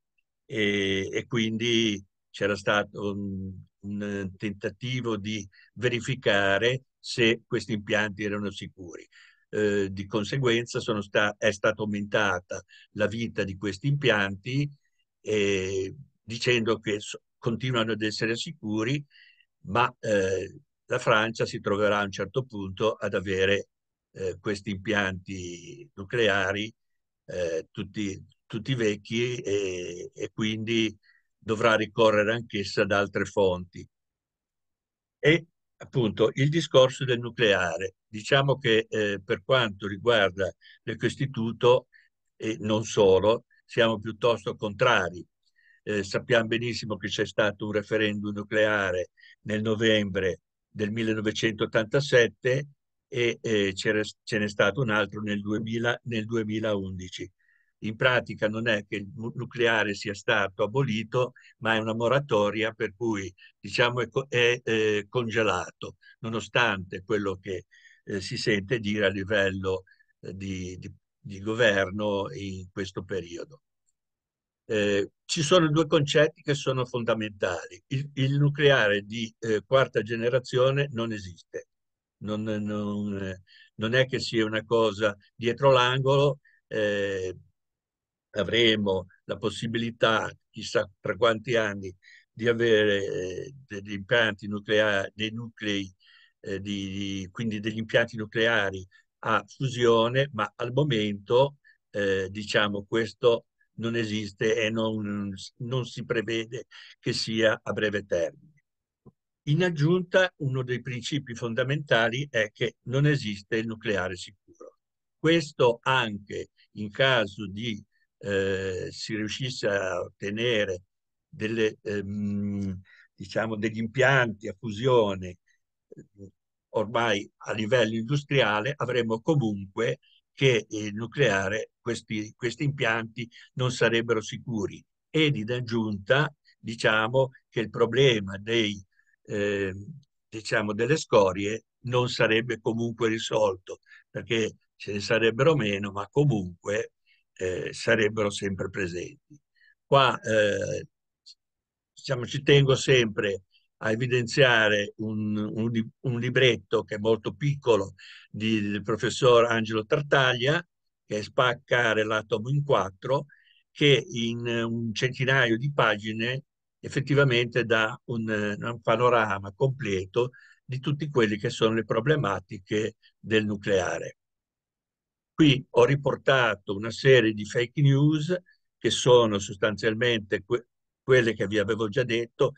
e, e quindi c'era stato un, un eh, tentativo di verificare se questi impianti erano sicuri. Eh, di conseguenza sta- è stata aumentata la vita di questi impianti eh, dicendo che so- continuano ad essere sicuri, ma eh, la Francia si troverà a un certo punto ad avere eh, questi impianti nucleari eh, tutti, tutti, vecchi e, e quindi dovrà ricorrere anch'essa ad altre fonti. E appunto il discorso del nucleare. Diciamo che eh, per quanto riguarda l'ecoistituto e non solo, siamo piuttosto contrari. Eh, sappiamo benissimo che c'è stato un referendum nucleare nel novembre del 1987 e eh, ce n'è stato un altro nel, 2000, nel 2011 in pratica non è che il nucleare sia stato abolito, ma è una moratoria per cui diciamo, è, è eh, congelato, nonostante quello che eh, si sente dire a livello eh, di, di, di, governo in questo periodo. Eh, ci sono due concetti che sono fondamentali. Il, il nucleare di eh, quarta generazione non esiste. Non, non, non, è che sia una cosa dietro l'angolo, eh, avremo la possibilità, chissà tra quanti anni, di avere eh, degli impianti nucleari, dei nuclei, eh, di, quindi degli impianti nucleari a fusione, ma al momento eh, diciamo questo non esiste e non, non si prevede che sia a breve termine. In aggiunta, uno dei principi fondamentali è che non esiste il nucleare sicuro. Questo anche in caso di eh, si riuscisse a ottenere delle, ehm, diciamo, degli impianti a fusione eh, ormai a livello industriale, avremmo comunque che il nucleare, questi, questi impianti non sarebbero sicuri. Ed in aggiunta diciamo che il problema dei, eh, diciamo, delle scorie non sarebbe comunque risolto, perché ce ne sarebbero meno, ma comunque eh, sarebbero sempre presenti. Qua eh, diciamo, ci tengo sempre a evidenziare un, un, un, libretto che è molto piccolo di, del professor Angelo Tartaglia, che è Spaccare l'atomo in quattro, che in un centinaio di pagine effettivamente dà un, un panorama completo di tutte quelle che sono le problematiche del nucleare. Qui ho riportato una serie di fake news che sono sostanzialmente que quelle che vi avevo già detto,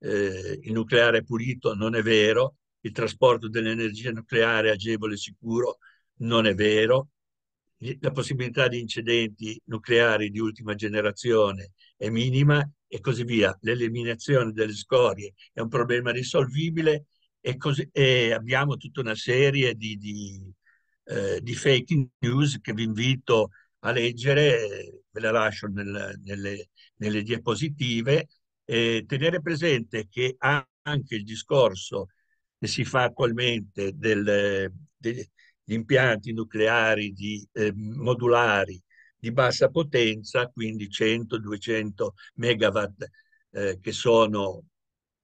eh, il nucleare pulito, non è vero, il trasporto dell'energia nucleare agevole e sicuro, non è vero, la possibilità di incidenti nucleari di ultima generazione è minima e così via. L'eliminazione delle scorie è un problema risolvibile e, così, e abbiamo tutta una serie di, di, eh, di fake news che vi invito a leggere, ve la lascio nel, nelle, nelle, diapositive, eh, tenere presente che anche il discorso che si fa attualmente del, degli impianti nucleari di, eh, modulari di bassa potenza, quindi 100-200 megawatt, eh, che sono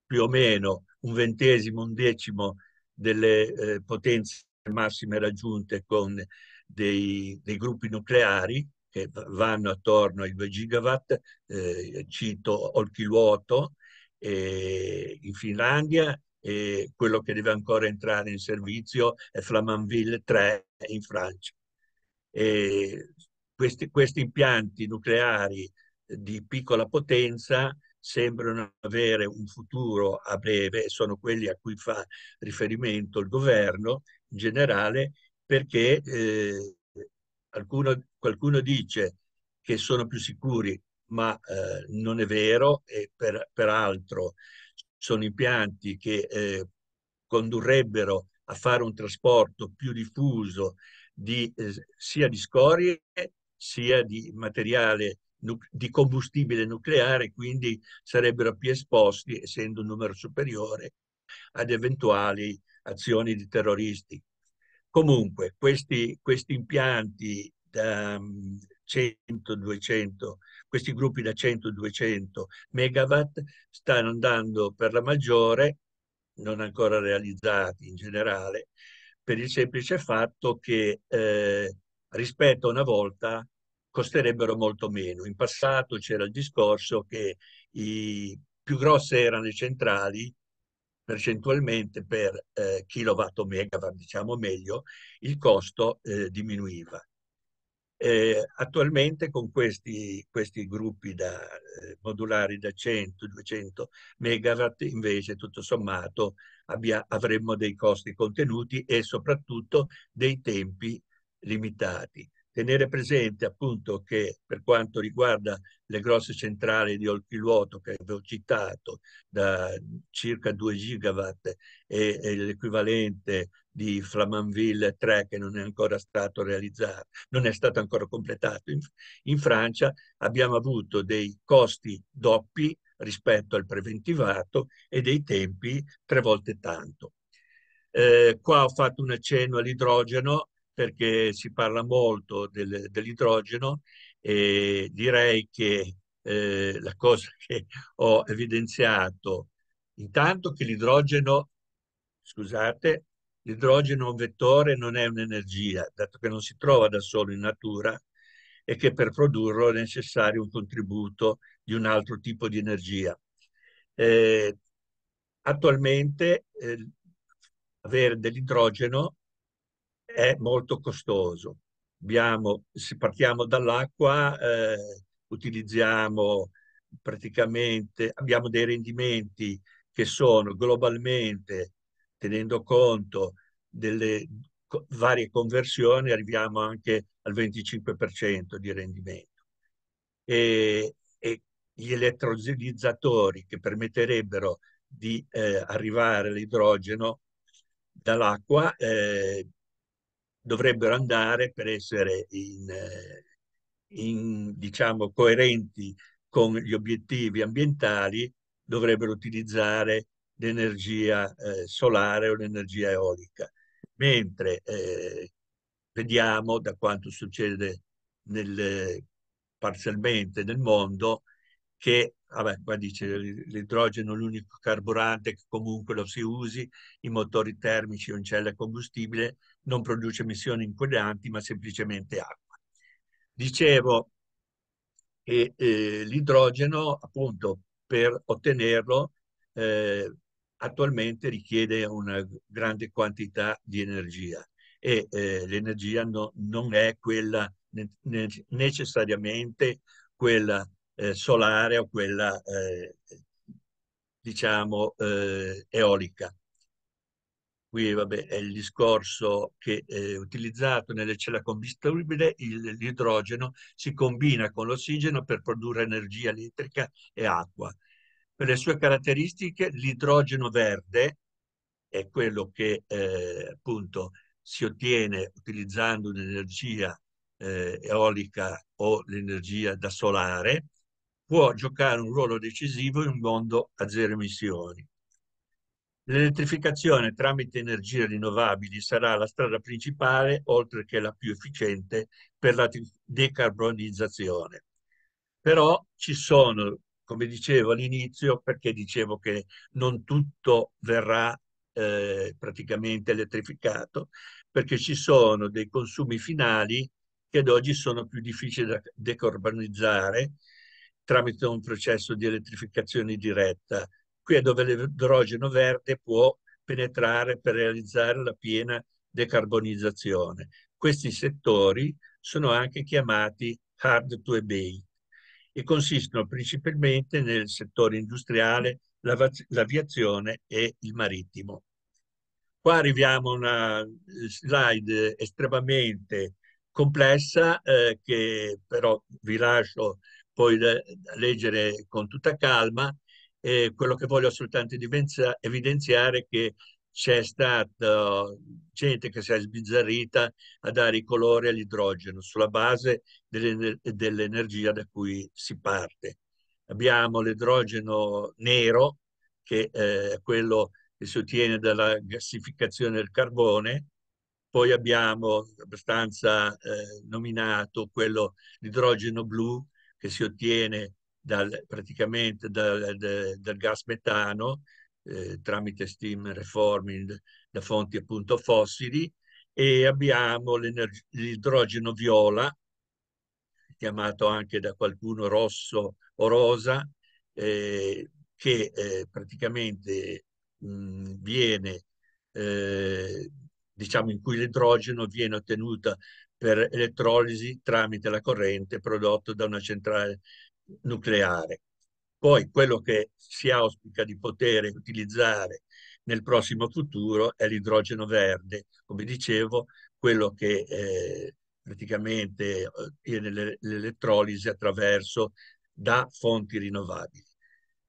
più o meno un ventesimo, un decimo delle eh, potenze massime raggiunte con dei, dei gruppi nucleari che vanno attorno ai 2 gigawatt, eh, cito Olkiluoto eh, in Finlandia e quello che deve ancora entrare in servizio è Flamanville 3 in Francia. Questi, questi impianti nucleari di piccola potenza sembrano avere un futuro a breve, sono quelli a cui fa riferimento il governo generale perché eh, alcuno, qualcuno dice che sono più sicuri, ma eh, non è vero e per, peraltro sono impianti che eh, condurrebbero a fare un trasporto più diffuso di, eh, sia di scorie sia di materiale di combustibile nucleare, quindi sarebbero più esposti, essendo un numero superiore, ad eventuali azioni di terroristi. Comunque, questi, questi impianti da 100-200, mm, questi gruppi da 100-200 megawatt stanno andando per la maggiore, non ancora realizzati in generale, per il semplice fatto che eh, rispetto a una volta costerebbero molto meno. In passato c'era il discorso che i più grosse erano le centrali, percentualmente per eh, kilowatt megawatt, diciamo meglio, il costo eh, diminuiva. Eh, attualmente con questi, questi gruppi da, eh, modulari da 100-200 megawatt invece tutto sommato abbia, avremmo dei costi contenuti e soprattutto dei tempi limitati tenere presente appunto che per quanto riguarda le grosse centrali di Olkiluoto che avevo citato da circa 2 gigawatt e, e l'equivalente di Flamanville 3 che non è ancora stato realizzato, non è stato ancora completato in, in Francia, abbiamo avuto dei costi doppi rispetto al preventivato e dei tempi tre volte tanto. Eh, qua ho fatto un accenno all'idrogeno, perché si parla molto del, dell'idrogeno e direi che eh, la cosa [laughs] che ho evidenziato, intanto che l'idrogeno, scusate, l'idrogeno è un vettore, non è un'energia, dato che non si trova da solo in natura e che per produrlo è necessario un contributo di un altro tipo di energia. Eh, attualmente eh, avere dell'idrogeno è molto costoso. Abbiamo, se partiamo dall'acqua, eh, utilizziamo praticamente, abbiamo dei rendimenti che sono globalmente, tenendo conto delle varie conversioni, arriviamo anche al 25% di rendimento. E, e gli elettrolizzatori che permetterebbero di eh, arrivare all'idrogeno dall'acqua eh, dovrebbero andare per essere in, eh, in, diciamo, coerenti con gli obiettivi ambientali, dovrebbero utilizzare l'energia eh, solare o l'energia eolica. Mentre eh, vediamo da quanto succede nel, parzialmente nel mondo che vabbè, ah, qua dice l'idrogeno è l'unico carburante che comunque lo si usi, i motori termici o in cella combustibile non produce emissioni inquinanti, ma semplicemente acqua. Dicevo che eh, l'idrogeno, appunto, per ottenerlo eh, attualmente richiede una grande quantità di energia e eh, l'energia no, non è quella ne, necessariamente quella eh, solare o quella eh, diciamo eh, eolica qui vabbè, è il discorso che è eh, utilizzato nelle celle combustibile l'idrogeno si combina con l'ossigeno per produrre energia elettrica e acqua. Per le sue caratteristiche l'idrogeno verde è quello che eh, appunto si ottiene utilizzando l'energia eh, eolica o l'energia da solare, può giocare un ruolo decisivo in un mondo a zero emissioni. L'elettrificazione tramite energie rinnovabili sarà la strada principale, oltre che la più efficiente, per la decarbonizzazione. Però ci sono, come dicevo all'inizio, perché dicevo che non tutto verrà eh, praticamente elettrificato, perché ci sono dei consumi finali che ad oggi sono più difficili da decarbonizzare tramite un processo di elettrificazione diretta Qui è dove l'idrogeno verde può penetrare per realizzare la piena decarbonizzazione. Questi settori sono anche chiamati hard to abate e consistono principalmente nel settore industriale, l'aviazione e il marittimo. Qua arriviamo a una eh, slide estremamente complessa eh, che però vi lascio poi leggere con tutta calma e quello che voglio assolutamente evidenziare è che c'è stata gente che si è sbizzarrita a dare i colori all'idrogeno sulla base dell'energia da cui si parte. Abbiamo l'idrogeno nero, che è eh, quello che si ottiene dalla gassificazione del carbone, poi abbiamo abbastanza eh, nominato quello l'idrogeno blu che si ottiene dal, praticamente dal, de, del gas metano eh, tramite steam reforming da fonti appunto fossili e abbiamo l'idrogeno viola, chiamato anche da qualcuno rosso o rosa, eh, che eh, praticamente mh, mm, viene, eh, diciamo in cui l'idrogeno viene ottenuto per elettrolisi tramite la corrente prodotta da una centrale nucleare. Poi quello che si auspica di poter utilizzare nel prossimo futuro è l'idrogeno verde, come dicevo, quello che eh, praticamente eh, viene l'elettrolisi attraverso da fonti rinnovabili.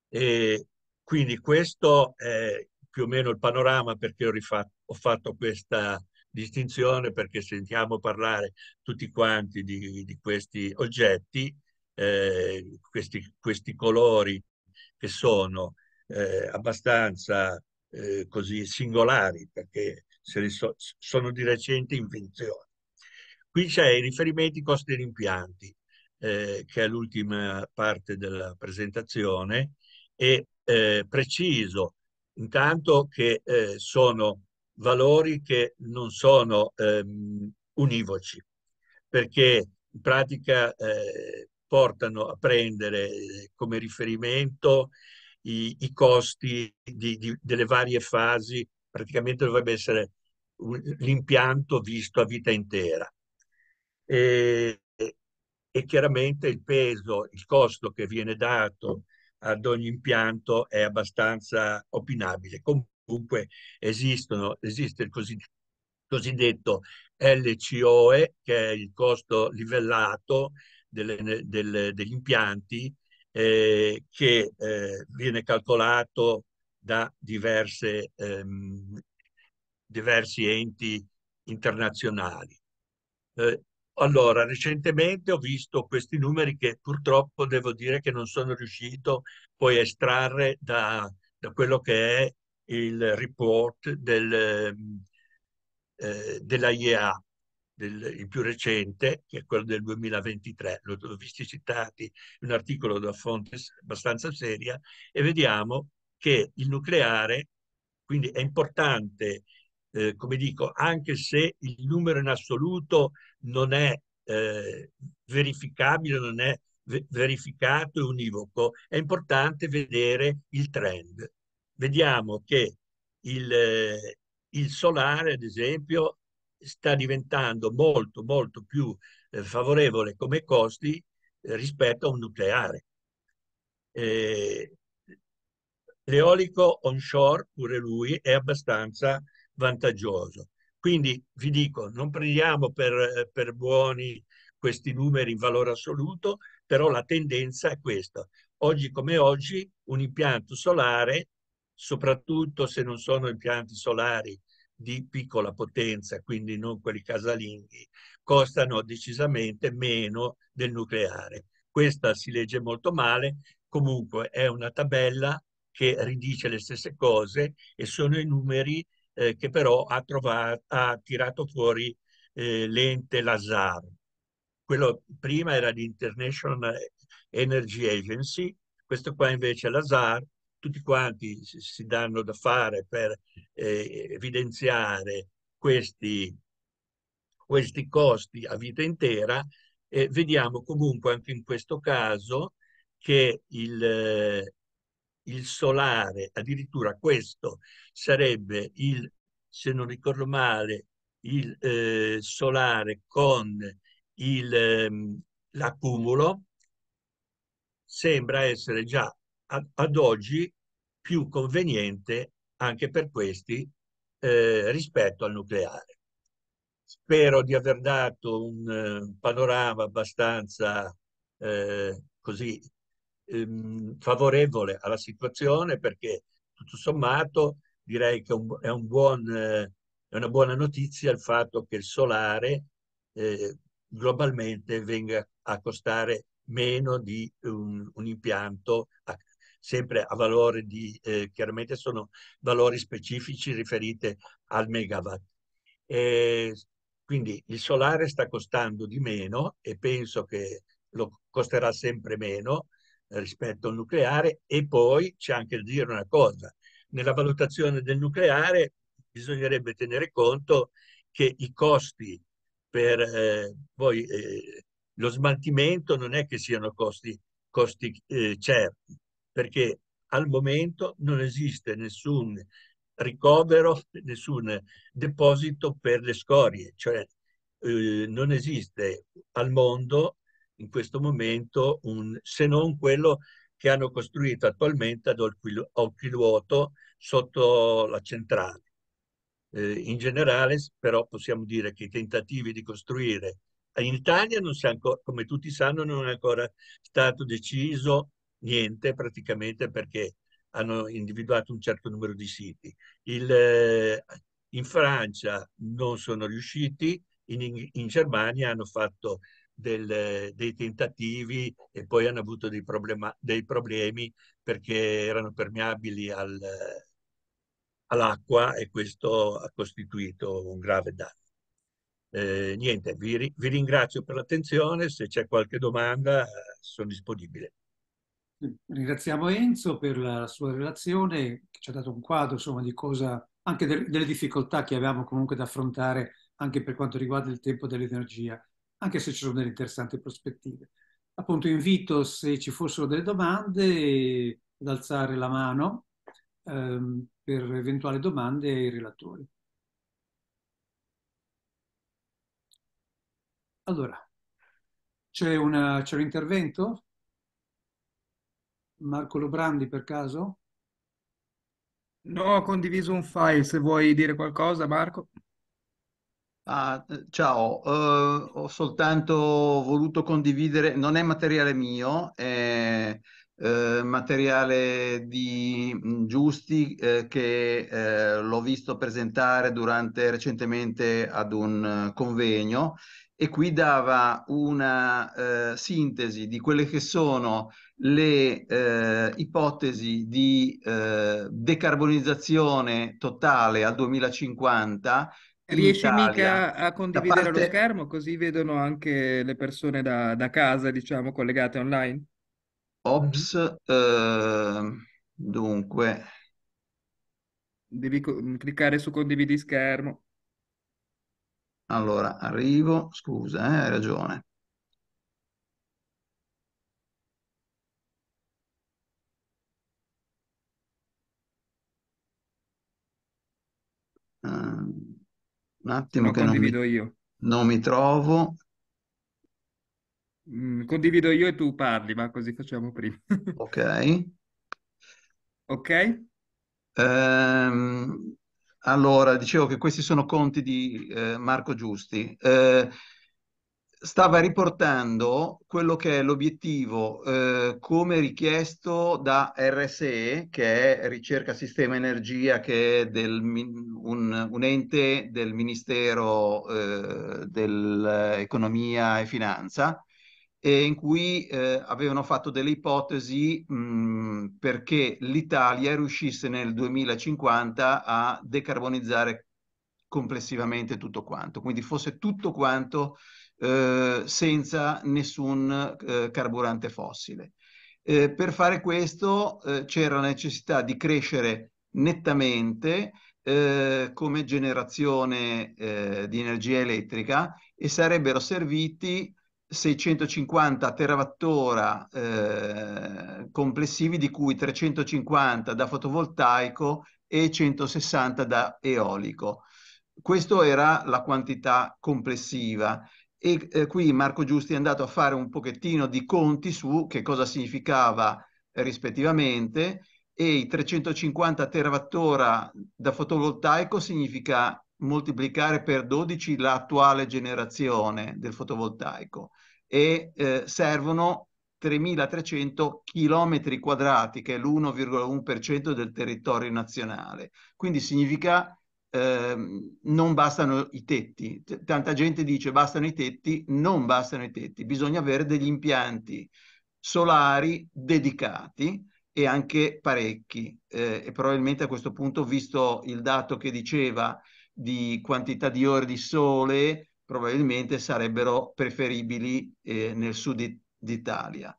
E quindi questo è più o meno il panorama perché ho, rifatto, ho fatto questa distinzione, perché sentiamo parlare tutti quanti di, di questi oggetti eh, questi, questi, colori che sono eh, abbastanza eh, così singolari perché so, sono di recente invenzione. Qui c'è i riferimenti costi degli impianti, eh, che è l'ultima parte della presentazione, e eh, preciso intanto che eh, sono valori che non sono ehm, univoci, perché in pratica eh, portano a prendere eh, come riferimento i, i costi di, di, delle varie fasi, praticamente dovrebbe essere un, l'impianto visto a vita intera. E, e chiaramente il peso, il costo che viene dato ad ogni impianto è abbastanza opinabile. Comunque esistono, esiste il cosiddetto LCOE, che è il costo livellato, delle, delle, degli impianti eh, che eh, viene calcolato da diverse, ehm, diversi enti internazionali. Eh, allora, recentemente ho visto questi numeri che purtroppo devo dire che non sono riuscito poi a estrarre da, da quello che è il report del, ehm, eh, della IEA, del, il più recente, che è quello del 2023, l'ho visti citati in un articolo da fonte abbastanza seria, e vediamo che il nucleare, quindi è importante, eh, come dico, anche se il numero in assoluto non è eh, verificabile, non è verificato e univoco, è importante vedere il trend. Vediamo che il, eh, il solare, ad esempio, sta diventando molto, molto più eh, favorevole come costi eh, rispetto a un nucleare. Eh, l'eolico onshore, pure lui, è abbastanza vantaggioso. Quindi vi dico, non prendiamo per, per buoni questi numeri in valore assoluto, però la tendenza è questa. Oggi come oggi un impianto solare, soprattutto se non sono impianti solari di piccola potenza, quindi non quelli casalinghi, costano decisamente meno del nucleare. Questa si legge molto male, comunque è una tabella che ridice le stesse cose e sono i numeri eh, che però ha, trovato, ha tirato fuori eh, l'ente Lazar. Quello prima era l'International Energy Agency, questo qua invece è Lazar, tutti quanti si danno da fare per eh, evidenziare questi, questi, costi a vita intera, e vediamo comunque anche in questo caso che il, il solare, addirittura questo sarebbe il, se non ricordo male, il eh, solare con il, ehm, l'accumulo, sembra essere già ad oggi più conveniente anche per questi eh, rispetto al nucleare. Spero di aver dato un, eh, panorama abbastanza eh, così ehm, favorevole alla situazione perché tutto sommato direi che un, è, un buon, eh, è, una buona notizia il fatto che il solare eh, globalmente venga a costare meno di un, un impianto a, sempre a valore di, eh, chiaramente sono valori specifici riferiti al megawatt. E quindi il solare sta costando di meno e penso che lo costerà sempre meno eh, rispetto al nucleare e poi c'è anche da dire una cosa, nella valutazione del nucleare bisognerebbe tenere conto che i costi per eh, poi, eh, lo smaltimento non è che siano costi, costi eh, certi, perché al momento non esiste nessun ricovero, nessun deposito per le scorie, cioè eh, non esiste al mondo in questo momento un, se non quello che hanno costruito attualmente ad Occhiluoto sotto la centrale. Eh, in generale però possiamo dire che i tentativi di costruire in Italia, non si ancora, come tutti sanno, non è ancora stato deciso niente praticamente perché hanno individuato un certo numero di siti. Il, eh, in Francia non sono riusciti, in, in Germania hanno fatto del, dei tentativi e poi hanno avuto dei, problema, dei problemi perché erano permeabili al, all'acqua e questo ha costituito un grave danno. Eh, niente, vi, vi ringrazio per l'attenzione, se c'è qualche domanda eh, sono disponibile. Ringraziamo Enzo per la sua relazione, che ci ha dato un quadro insomma, di cosa, anche delle difficoltà che avevamo comunque da affrontare anche per quanto riguarda il tempo dell'energia, anche se ci sono delle interessanti prospettive. Appunto invito, se ci fossero delle domande, ad alzare la mano ehm, per eventuali domande ai relatori. Allora, c'è un intervento? Marco Lobrandi per caso? No, ho condiviso un file, se vuoi dire qualcosa Marco. Ah, eh, ciao, uh, ho soltanto voluto condividere, non è materiale mio, è eh, materiale di mm, Giusti eh, che eh, l'ho visto presentare durante, recentemente ad un eh, convegno e qui dava una sintesi di quelle che sono le eh, ipotesi di eh, decarbonizzazione totale al 2050. Riesci Italia. mica a condividere parte... lo schermo così vedono anche le persone da, da casa, diciamo, collegate online? Ops, eh, dunque. Devi co- mm, cliccare su condividi schermo. Allora, arrivo, scusa, eh, hai ragione. Un attimo Lo che non mi, io. non mi trovo. Mm, condivido io e tu parli, ma così facciamo prima. [laughs] ok. Ok. Ehm, allora, dicevo che questi sono conti di eh, Marco Giusti. Eh, stava riportando quello che è l'obiettivo eh, come richiesto da RSE, che è Ricerca Sistema Energia, che è del, un, un, ente del Ministero eh, dell'Economia e Finanza, e in cui eh, avevano fatto delle ipotesi mh, mm, perché l'Italia riuscisse nel 2050 a decarbonizzare complessivamente tutto quanto, quindi fosse tutto quanto eh, senza nessun eh, carburante fossile. Eh, per fare questo eh, c'era la necessità di crescere nettamente eh, come generazione di energia elettrica e sarebbero serviti 650 terawattora eh, complessivi, di cui 350 da fotovoltaico e 160 da eolico. Questa era la quantità complessiva. E eh, qui Marco Giusti è andato a fare un pochettino di conti su che cosa significava eh, rispettivamente e i 350 terawattora da fotovoltaico significa moltiplicare per 12 l'attuale generazione del fotovoltaico e eh, servono 3.300 km quadrati, che è l'1,1% del territorio nazionale. Quindi significa Ehm, non bastano i tetti. tanta gente dice bastano i tetti, non bastano i tetti, bisogna avere degli impianti solari dedicati e anche parecchi. Eh, e probabilmente a questo punto, visto il dato che diceva di quantità di ore di sole, probabilmente sarebbero preferibili eh, nel sud d'Italia.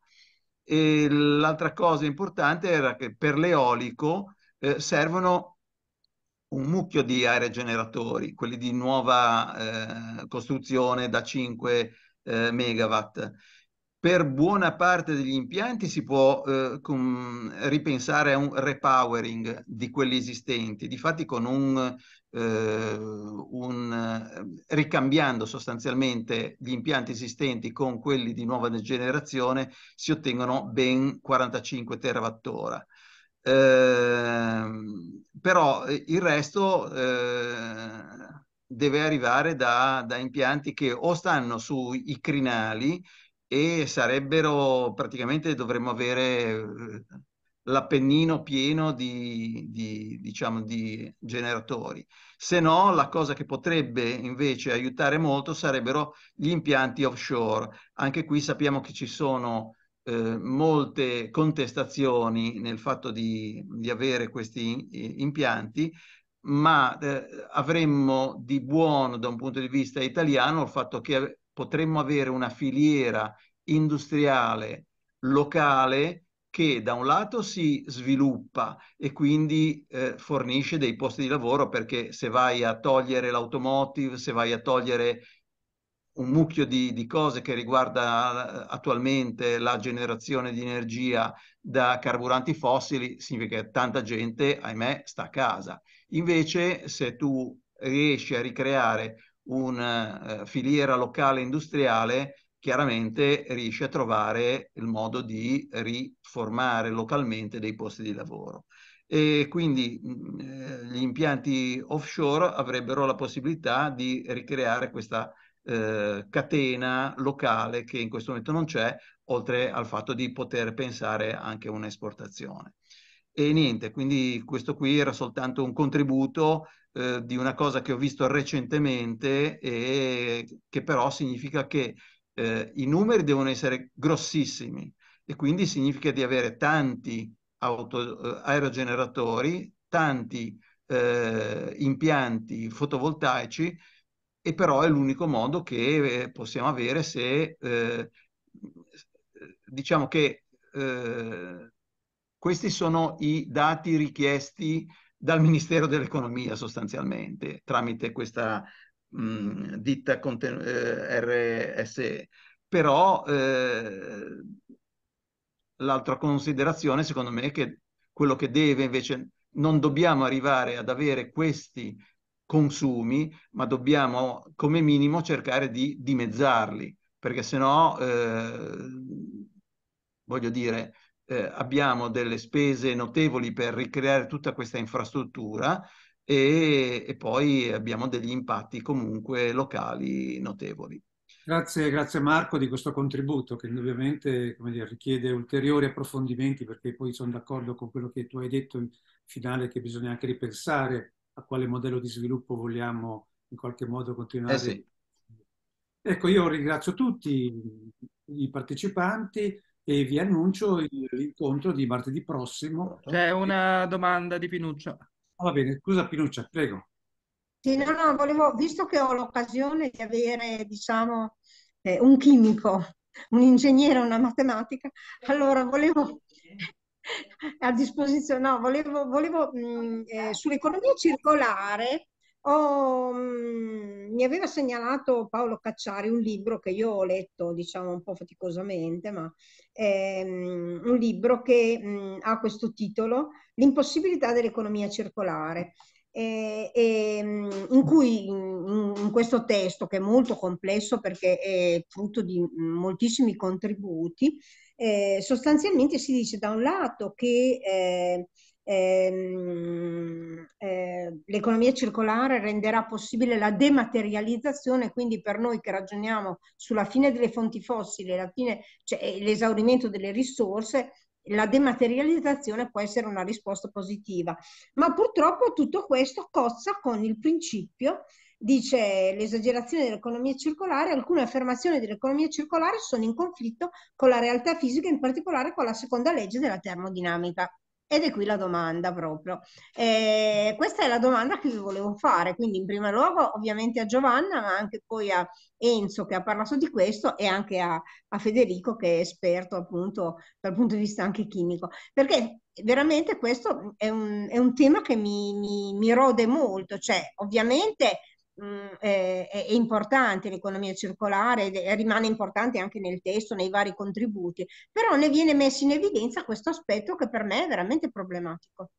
E l'altra cosa importante era che per l'eolico eh, servono un mucchio di aerogeneratori, quelli di nuova eh, costruzione da 5 eh, megawatt. Per buona parte degli impianti si può eh, com- ripensare a un repowering di quelli esistenti, difatti con un, eh, un, eh, ricambiando sostanzialmente gli impianti esistenti con quelli di nuova generazione si ottengono ben 45 terawattora. Eh, però eh, il resto eh, deve arrivare da, da, impianti che o stanno sui crinali e sarebbero praticamente dovremmo avere eh, l'appennino pieno di, di, diciamo, di generatori. Se no, la cosa che potrebbe invece aiutare molto sarebbero gli impianti offshore. Anche qui sappiamo che ci sono eh, molte contestazioni nel fatto di, di avere questi impianti, ma eh, avremmo di buono da un punto di vista italiano il fatto che potremmo avere una filiera industriale locale che da un lato si sviluppa e quindi eh, fornisce dei posti di lavoro perché se vai a togliere l'automotive, se vai a togliere un mucchio di, di, cose che riguarda eh, attualmente la generazione di energia da carburanti fossili, significa che tanta gente, ahimè, sta a casa. Invece, se tu riesci a ricreare una uh, eh, filiera locale industriale, chiaramente riesci a trovare il modo di riformare localmente dei posti di lavoro. E quindi mh, mm, eh, gli impianti offshore avrebbero la possibilità di ricreare questa eh, catena locale che in questo momento non c'è, oltre al fatto di poter pensare anche a un'esportazione. E niente, quindi questo qui era soltanto un contributo eh, di una cosa che ho visto recentemente e che però significa che eh, i numeri devono essere grossissimi e quindi significa di avere tanti auto, eh, aerogeneratori, tanti eh, impianti fotovoltaici e però è l'unico modo che eh, possiamo avere se eh, diciamo che eh, questi sono i dati richiesti dal Ministero dell'Economia sostanzialmente tramite questa mh, ditta eh, RSE. Però eh, l'altra considerazione secondo me è che quello che deve invece non dobbiamo arrivare ad avere questi consumi, ma dobbiamo come minimo cercare di dimezzarli, perché se no, eh, voglio dire, eh, abbiamo delle spese notevoli per ricreare tutta questa infrastruttura e, e poi abbiamo degli impatti comunque locali notevoli. Grazie, grazie, Marco di questo contributo che indubbiamente dire, richiede ulteriori approfondimenti perché poi sono d'accordo con quello che tu hai detto in finale che bisogna anche ripensare a quale modello di sviluppo vogliamo in qualche modo continuare. Eh sì. Ecco, io ringrazio tutti i partecipanti e vi annuncio l'incontro di martedì prossimo. C'è una domanda di Pinuccia. Ah, va bene, scusa Pinuccia, prego. Sì, no, no, volevo, visto che ho l'occasione di avere, diciamo, eh, un chimico, un ingegnere, una matematica, allora volevo a disposizione, no, volevo, volevo mh, mm, eh, sull'economia circolare, ho, mm, mi aveva segnalato Paolo Cacciari un libro che io ho letto, diciamo un po' faticosamente, ma è ehm, un libro che mm, ha questo titolo, L'impossibilità dell'economia circolare. E, in cui in, questo testo, che è molto complesso perché è frutto di moltissimi contributi, eh, sostanzialmente si dice da un lato che eh, ehm, eh, l'economia circolare renderà possibile la dematerializzazione, quindi per noi che ragioniamo sulla fine delle fonti fossili, fine, cioè eh, l'esaurimento delle risorse, la dematerializzazione può essere una risposta positiva. Ma purtroppo tutto questo cozza con il principio dice l'esagerazione dell'economia circolare, alcune affermazioni dell'economia circolare sono in conflitto con la realtà fisica, in particolare con la seconda legge della termodinamica. Ed è qui la domanda proprio. Eh, questa è la domanda che vi volevo fare, quindi in primo luogo ovviamente a Giovanna, ma anche poi a Enzo che ha parlato di questo e anche a, a Federico che è esperto appunto dal punto di vista anche chimico, perché veramente questo è un, è un tema che mi, mi, mi rode molto, cioè ovviamente Mm, è, importante l'economia circolare, e rimane importante anche nel testo, nei vari contributi, però ne viene messo in evidenza questo aspetto che per me è veramente problematico.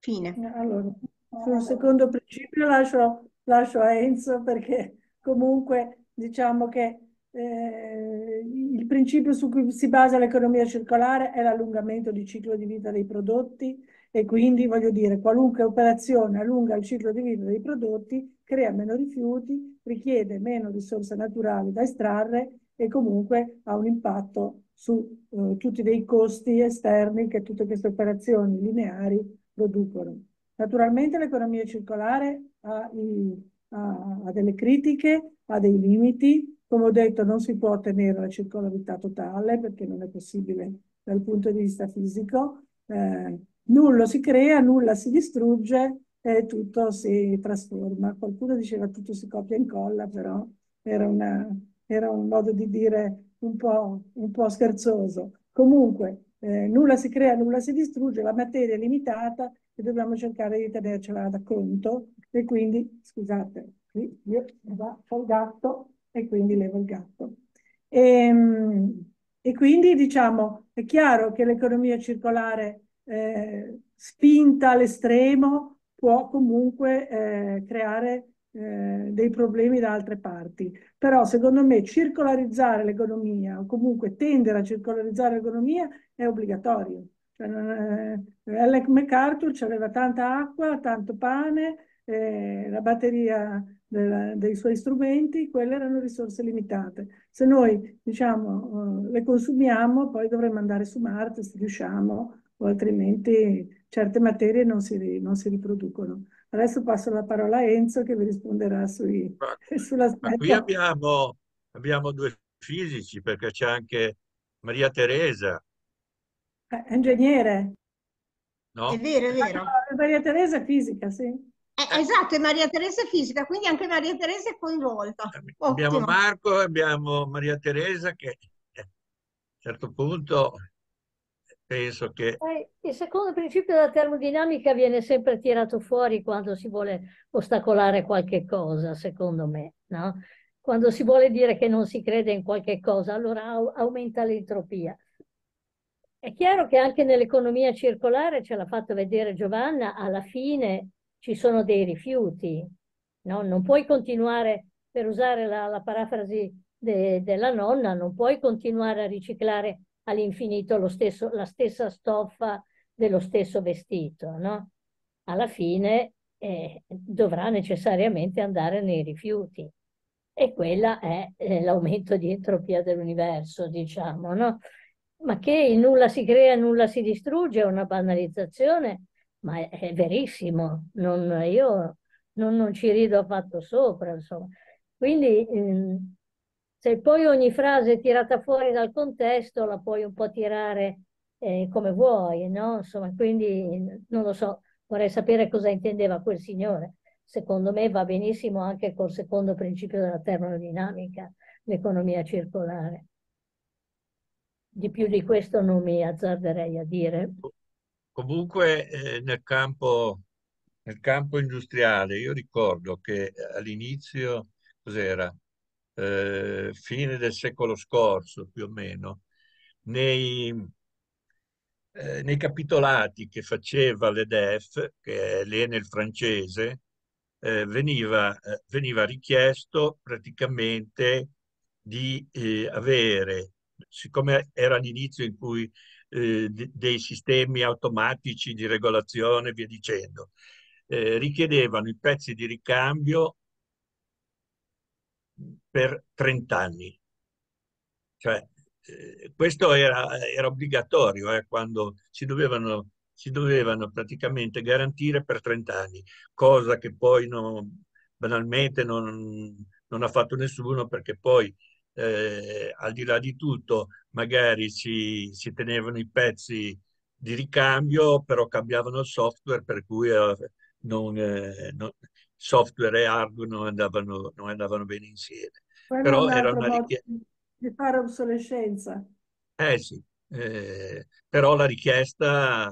Fine. Eh, allora, eh, sul secondo principio lascio, lascio a Enzo perché comunque diciamo che eh, il principio su cui si basa l'economia circolare è l'allungamento di ciclo di vita dei prodotti, e quindi voglio dire qualunque operazione allunga il ciclo di vita dei prodotti, crea meno rifiuti, richiede meno risorse naturali da estrarre e comunque ha un impatto su eh, tutti dei costi esterni che tutte queste operazioni lineari producono. Naturalmente l'economia circolare ha, i, ha, ha delle critiche, ha dei limiti, come ho detto non si può ottenere la circolarità totale perché non è possibile dal punto di vista fisico, eh, nulla si crea, nulla si distrugge e tutto si trasforma. Qualcuno diceva tutto si copia e incolla, però era, una, era un modo di dire un po', un po scherzoso. Comunque, eh, nulla si crea, nulla si distrugge, la materia è limitata e dobbiamo cercare di tenercela da conto. E quindi, scusate, qui io ho il gatto e quindi levo il gatto. E, ehm, e quindi, diciamo, è chiaro che l'economia circolare eh, spinta all'estremo può comunque eh, creare eh, dei problemi da altre parti. Però secondo me circolarizzare l'economia o comunque tendere a circolarizzare l'economia è obbligatorio. Cioè, eh, Alec MacArthur aveva tanta acqua, tanto pane, eh, la batteria della, dei suoi strumenti, quelle erano risorse limitate. Se noi diciamo, eh, le consumiamo, poi dovremmo andare su Marte se riusciamo o altrimenti certe materie non si, non si riproducono. Adesso passo la parola a Enzo che vi risponderà sui, [laughs] sull'aspetto. qui abbiamo, abbiamo, due fisici perché c'è anche Maria Teresa. Eh, ingegnere. No? È vero, è vero. Ah, Maria Teresa è fisica, sì. Eh, esatto, è Maria Teresa è fisica, quindi anche Maria Teresa è coinvolta. Eh, abbiamo Ottimo. Marco, abbiamo Maria Teresa che eh, a un certo punto penso che... Eh, il secondo principio della termodinamica viene sempre tirato fuori quando si vuole ostacolare qualche cosa, secondo me, no? Quando si vuole dire che non si crede in qualche cosa, allora aumenta l'entropia. È chiaro che anche nell'economia circolare, ce l'ha fatto vedere Giovanna, alla fine ci sono dei rifiuti, no? Non puoi continuare, per usare la, la parafrasi de, della nonna, non puoi continuare a riciclare all'infinito lo stesso, la stessa stoffa dello stesso vestito, no? Alla fine eh, dovrà necessariamente andare nei rifiuti e quella è eh, l'aumento di entropia dell'universo, diciamo, no? Ma che il nulla si crea nulla si distrugge è una banalizzazione, ma è, è verissimo, non, io non, non, ci rido affatto sopra, insomma. Quindi... Ehm, se poi ogni frase è tirata fuori dal contesto, la puoi un po' tirare eh, come vuoi, no? Insomma, quindi non lo so, vorrei sapere cosa intendeva quel signore. Secondo me va benissimo anche col secondo principio della termodinamica, l'economia circolare. Di più di questo non mi azzarderei a dire. Comunque eh, nel, campo, nel campo industriale io ricordo che all'inizio, cos'era, eh, fine del secolo scorso più o meno, nei, eh, nei capitolati che faceva l'EDEF, che è l'Enel francese, eh, veniva, eh, veniva, richiesto praticamente di eh, avere, siccome era l'inizio in cui dei sistemi automatici di regolazione e via dicendo, richiedevano i pezzi di ricambio per 30 anni. Cioè, eh, questo era, era obbligatorio eh, quando si dovevano, si dovevano praticamente garantire per 30 anni, cosa che poi non, banalmente non, non ha fatto nessuno perché poi eh, al di là di tutto magari si, si, tenevano i pezzi di ricambio però cambiavano il software per cui eh, non, eh, non, software e hardware non andavano, non andavano bene insieme. Poi Però era una richiesta... Di fare obsolescenza. Eh sì, eh, però la richiesta,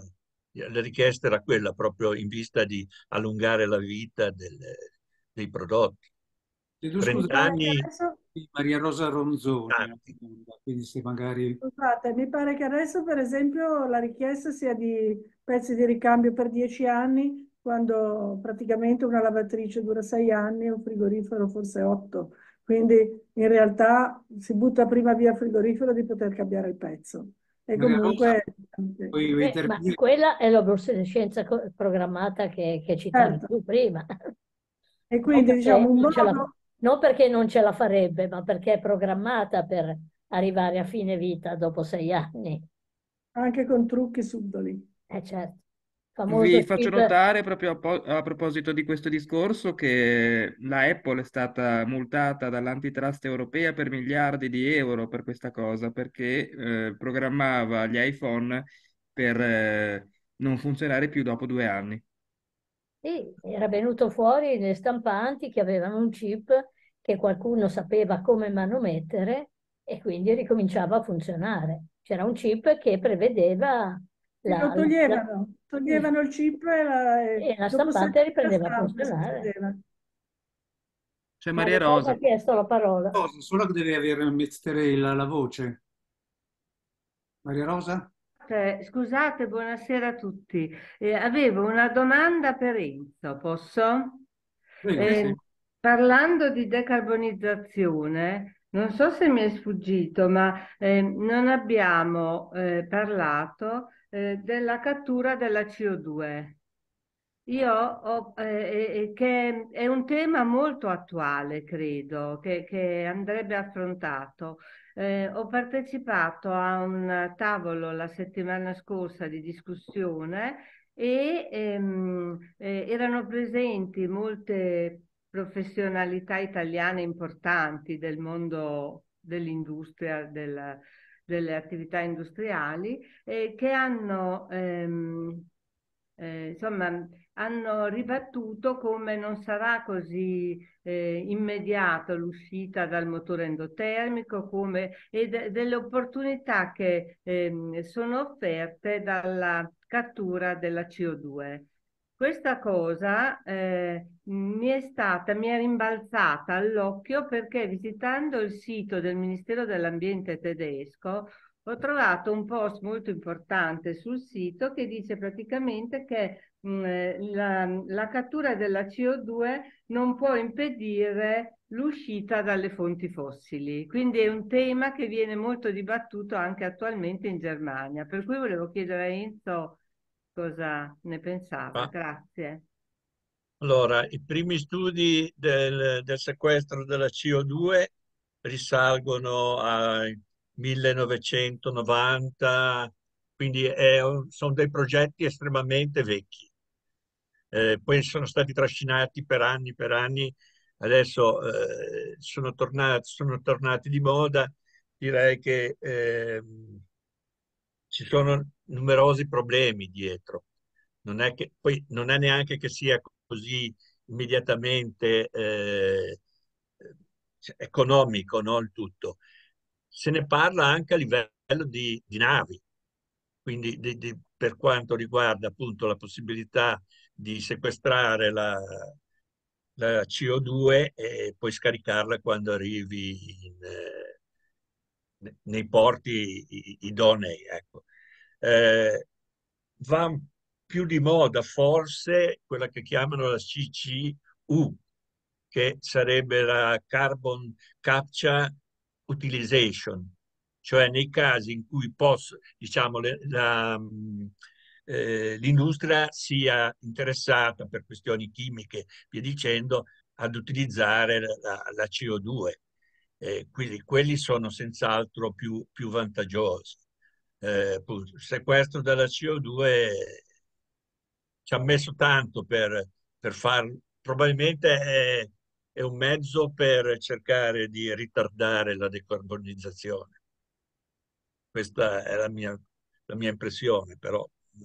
la richiesta, era quella proprio in vista di allungare la vita del, dei prodotti. Chiedo scusa, anni... Maria Rosa Ronzoni, ah. eh, quindi se magari... Scusate, mi pare che adesso per esempio la richiesta sia di pezzi di ricambio per dieci anni quando praticamente una lavatrice dura sei anni e un frigorifero forse otto. Quindi in realtà si butta prima via il frigorifero di poter cambiare il pezzo. E comunque... Eh, ma quella è l'obsolescenza programmata che, che citavi certo. tu prima. E quindi diciamo un modo... La, non perché non ce la farebbe, ma perché è programmata per arrivare a fine vita dopo sei anni. Anche con trucchi subdoli. Eh certo. Vi faccio feed. notare proprio a, po- a, proposito di questo discorso che la Apple è stata multata dall'antitrust europea per miliardi di euro per questa cosa perché eh, programmava gli iPhone per eh, non funzionare più dopo due anni. Sì, era venuto fuori le stampanti che avevano un chip che qualcuno sapeva come manomettere e quindi ricominciava a funzionare. C'era un chip che prevedeva... La, lo toglievano. La toglievano il chip e la, e la stampante riprendeva a funzionare. C'è ah, Maria Rosa. Ha chiesto la parola. Rosa, solo che devi avere, mettere la, la voce. Maria Rosa? Eh, scusate, buonasera a tutti. Eh, avevo una domanda per Enzo, posso? Bene, eh, sì. Parlando di decarbonizzazione, non so se mi è sfuggito, ma eh, non abbiamo eh, parlato eh, della cattura della CO2. Io ho, eh, eh, eh, che è un tema molto attuale, credo, che, che andrebbe affrontato. Eh, ho partecipato a un tavolo la settimana scorsa di discussione e ehm, eh, erano presenti molte professionalità italiane importanti del mondo dell'industria, del, delle attività industriali eh, che hanno, ehm, eh, insomma, hanno ribattuto come non sarà così eh, immediata l'uscita dal motore endotermico come, e de delle opportunità che ehm, sono offerte dalla cattura della CO2. Questa cosa eh, mi è stata, mi è rimbalzata all'occhio perché visitando il sito del Ministero dell'Ambiente tedesco ho trovato un post molto importante sul sito che dice praticamente che mh, mm, eh, la, la cattura della CO2 non può impedire l'uscita dalle fonti fossili. Quindi è un tema che viene molto dibattuto anche attualmente in Germania. Per cui volevo chiedere a Enzo cosa ne pensava. Ah. Grazie. Allora, i primi studi del, del sequestro della CO2 risalgono al 1990, quindi è, sono dei progetti estremamente vecchi. Eh, poi sono stati trascinati per anni, per anni, adesso eh, sono, tornati, sono, tornati, di moda. Direi che eh, ci sono numerosi problemi dietro. Non è, che, poi non è neanche che sia così immediatamente eh, cioè, economico no, il tutto. Se ne parla anche a livello di, di navi, quindi di, di, per quanto riguarda appunto la possibilità di sequestrare la, la CO2 e poi scaricarla quando arrivi in, eh, nei porti idonei. Ecco. Eh, va un più di moda forse quella che chiamano la CCU, che sarebbe la Carbon Capture Utilization, cioè nei casi in cui posso, diciamo, eh, l'industria eh, sia interessata per questioni chimiche, via dicendo, ad utilizzare la, la CO2. Eh, quindi quelli sono senz'altro più, più vantaggiosi. Eh, il sequestro della CO2 ci ha messo tanto per, per farlo. Probabilmente è, è un mezzo per cercare di ritardare la decarbonizzazione. Questa è la mia, la mia impressione, però ti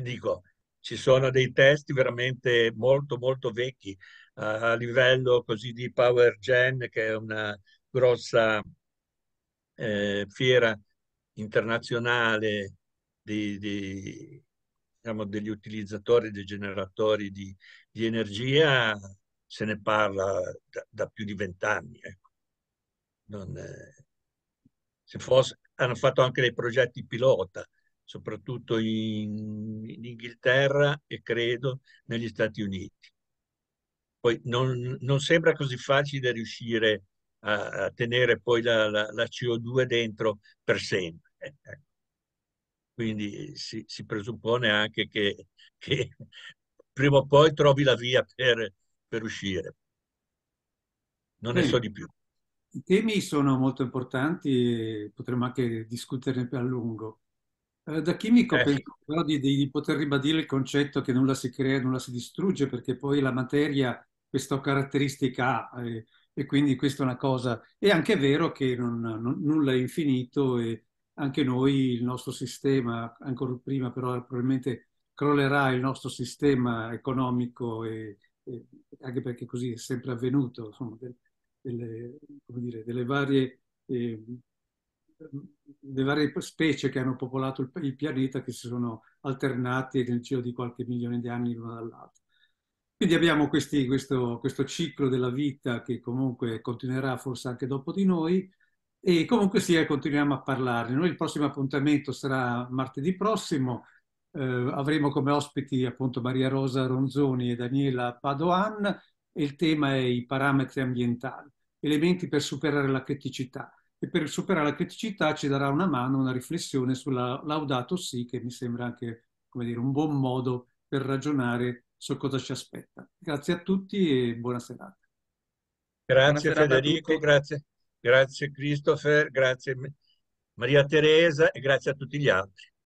mm, dico, ci sono dei testi veramente molto molto vecchi a, a livello così di Power Gen, che è una grossa eh, fiera internazionale di, di, diciamo, degli utilizzatori, dei generatori di, di, energia, se ne parla da, da più di vent'anni. Ecco. Eh, hanno fatto anche dei progetti pilota, soprattutto in, in, Inghilterra e credo negli Stati Uniti. Poi non, non sembra così facile riuscire a, a tenere poi la, la, la CO2 dentro per sempre. Eh, ecco. Quindi si, si presuppone anche che, che, [laughs] prima o poi trovi la via per, per uscire. Non ne so di più. I temi sono molto importanti e potremmo anche discuterne più a lungo. Eh, da chimico eh. penso però di, di, poter ribadire il concetto che nulla si crea, nulla si distrugge, perché poi la materia questa caratteristica ha e, eh, e, quindi questa è una cosa. È anche vero che non, non, nulla è infinito e anche noi il nostro sistema, ancora prima però probabilmente crollerà il nostro sistema economico, e, e anche perché così è sempre avvenuto, insomma, delle, dire, delle, varie, eh, delle, varie, specie che hanno popolato il, il, pianeta che si sono alternate nel giro di qualche milione di anni l'una dall'altra. Quindi abbiamo questi, questo, questo ciclo della vita che comunque continuerà forse anche dopo di noi, e comunque sia, eh, continuiamo a parlarne. Noi il prossimo appuntamento sarà martedì prossimo. Eh, avremo come ospiti appunto Maria Rosa Ronzoni e Daniela Padoan e il tema è i parametri ambientali, elementi per superare la criticità. E per superare la criticità ci darà una mano una riflessione sulla Laudato Si, che mi sembra anche dire, un buon modo per ragionare su cosa ci aspetta. Grazie a tutti e buona serata. Grazie buona serata Federico, grazie. Grazie Christopher, grazie Maria Teresa e grazie a tutti gli altri.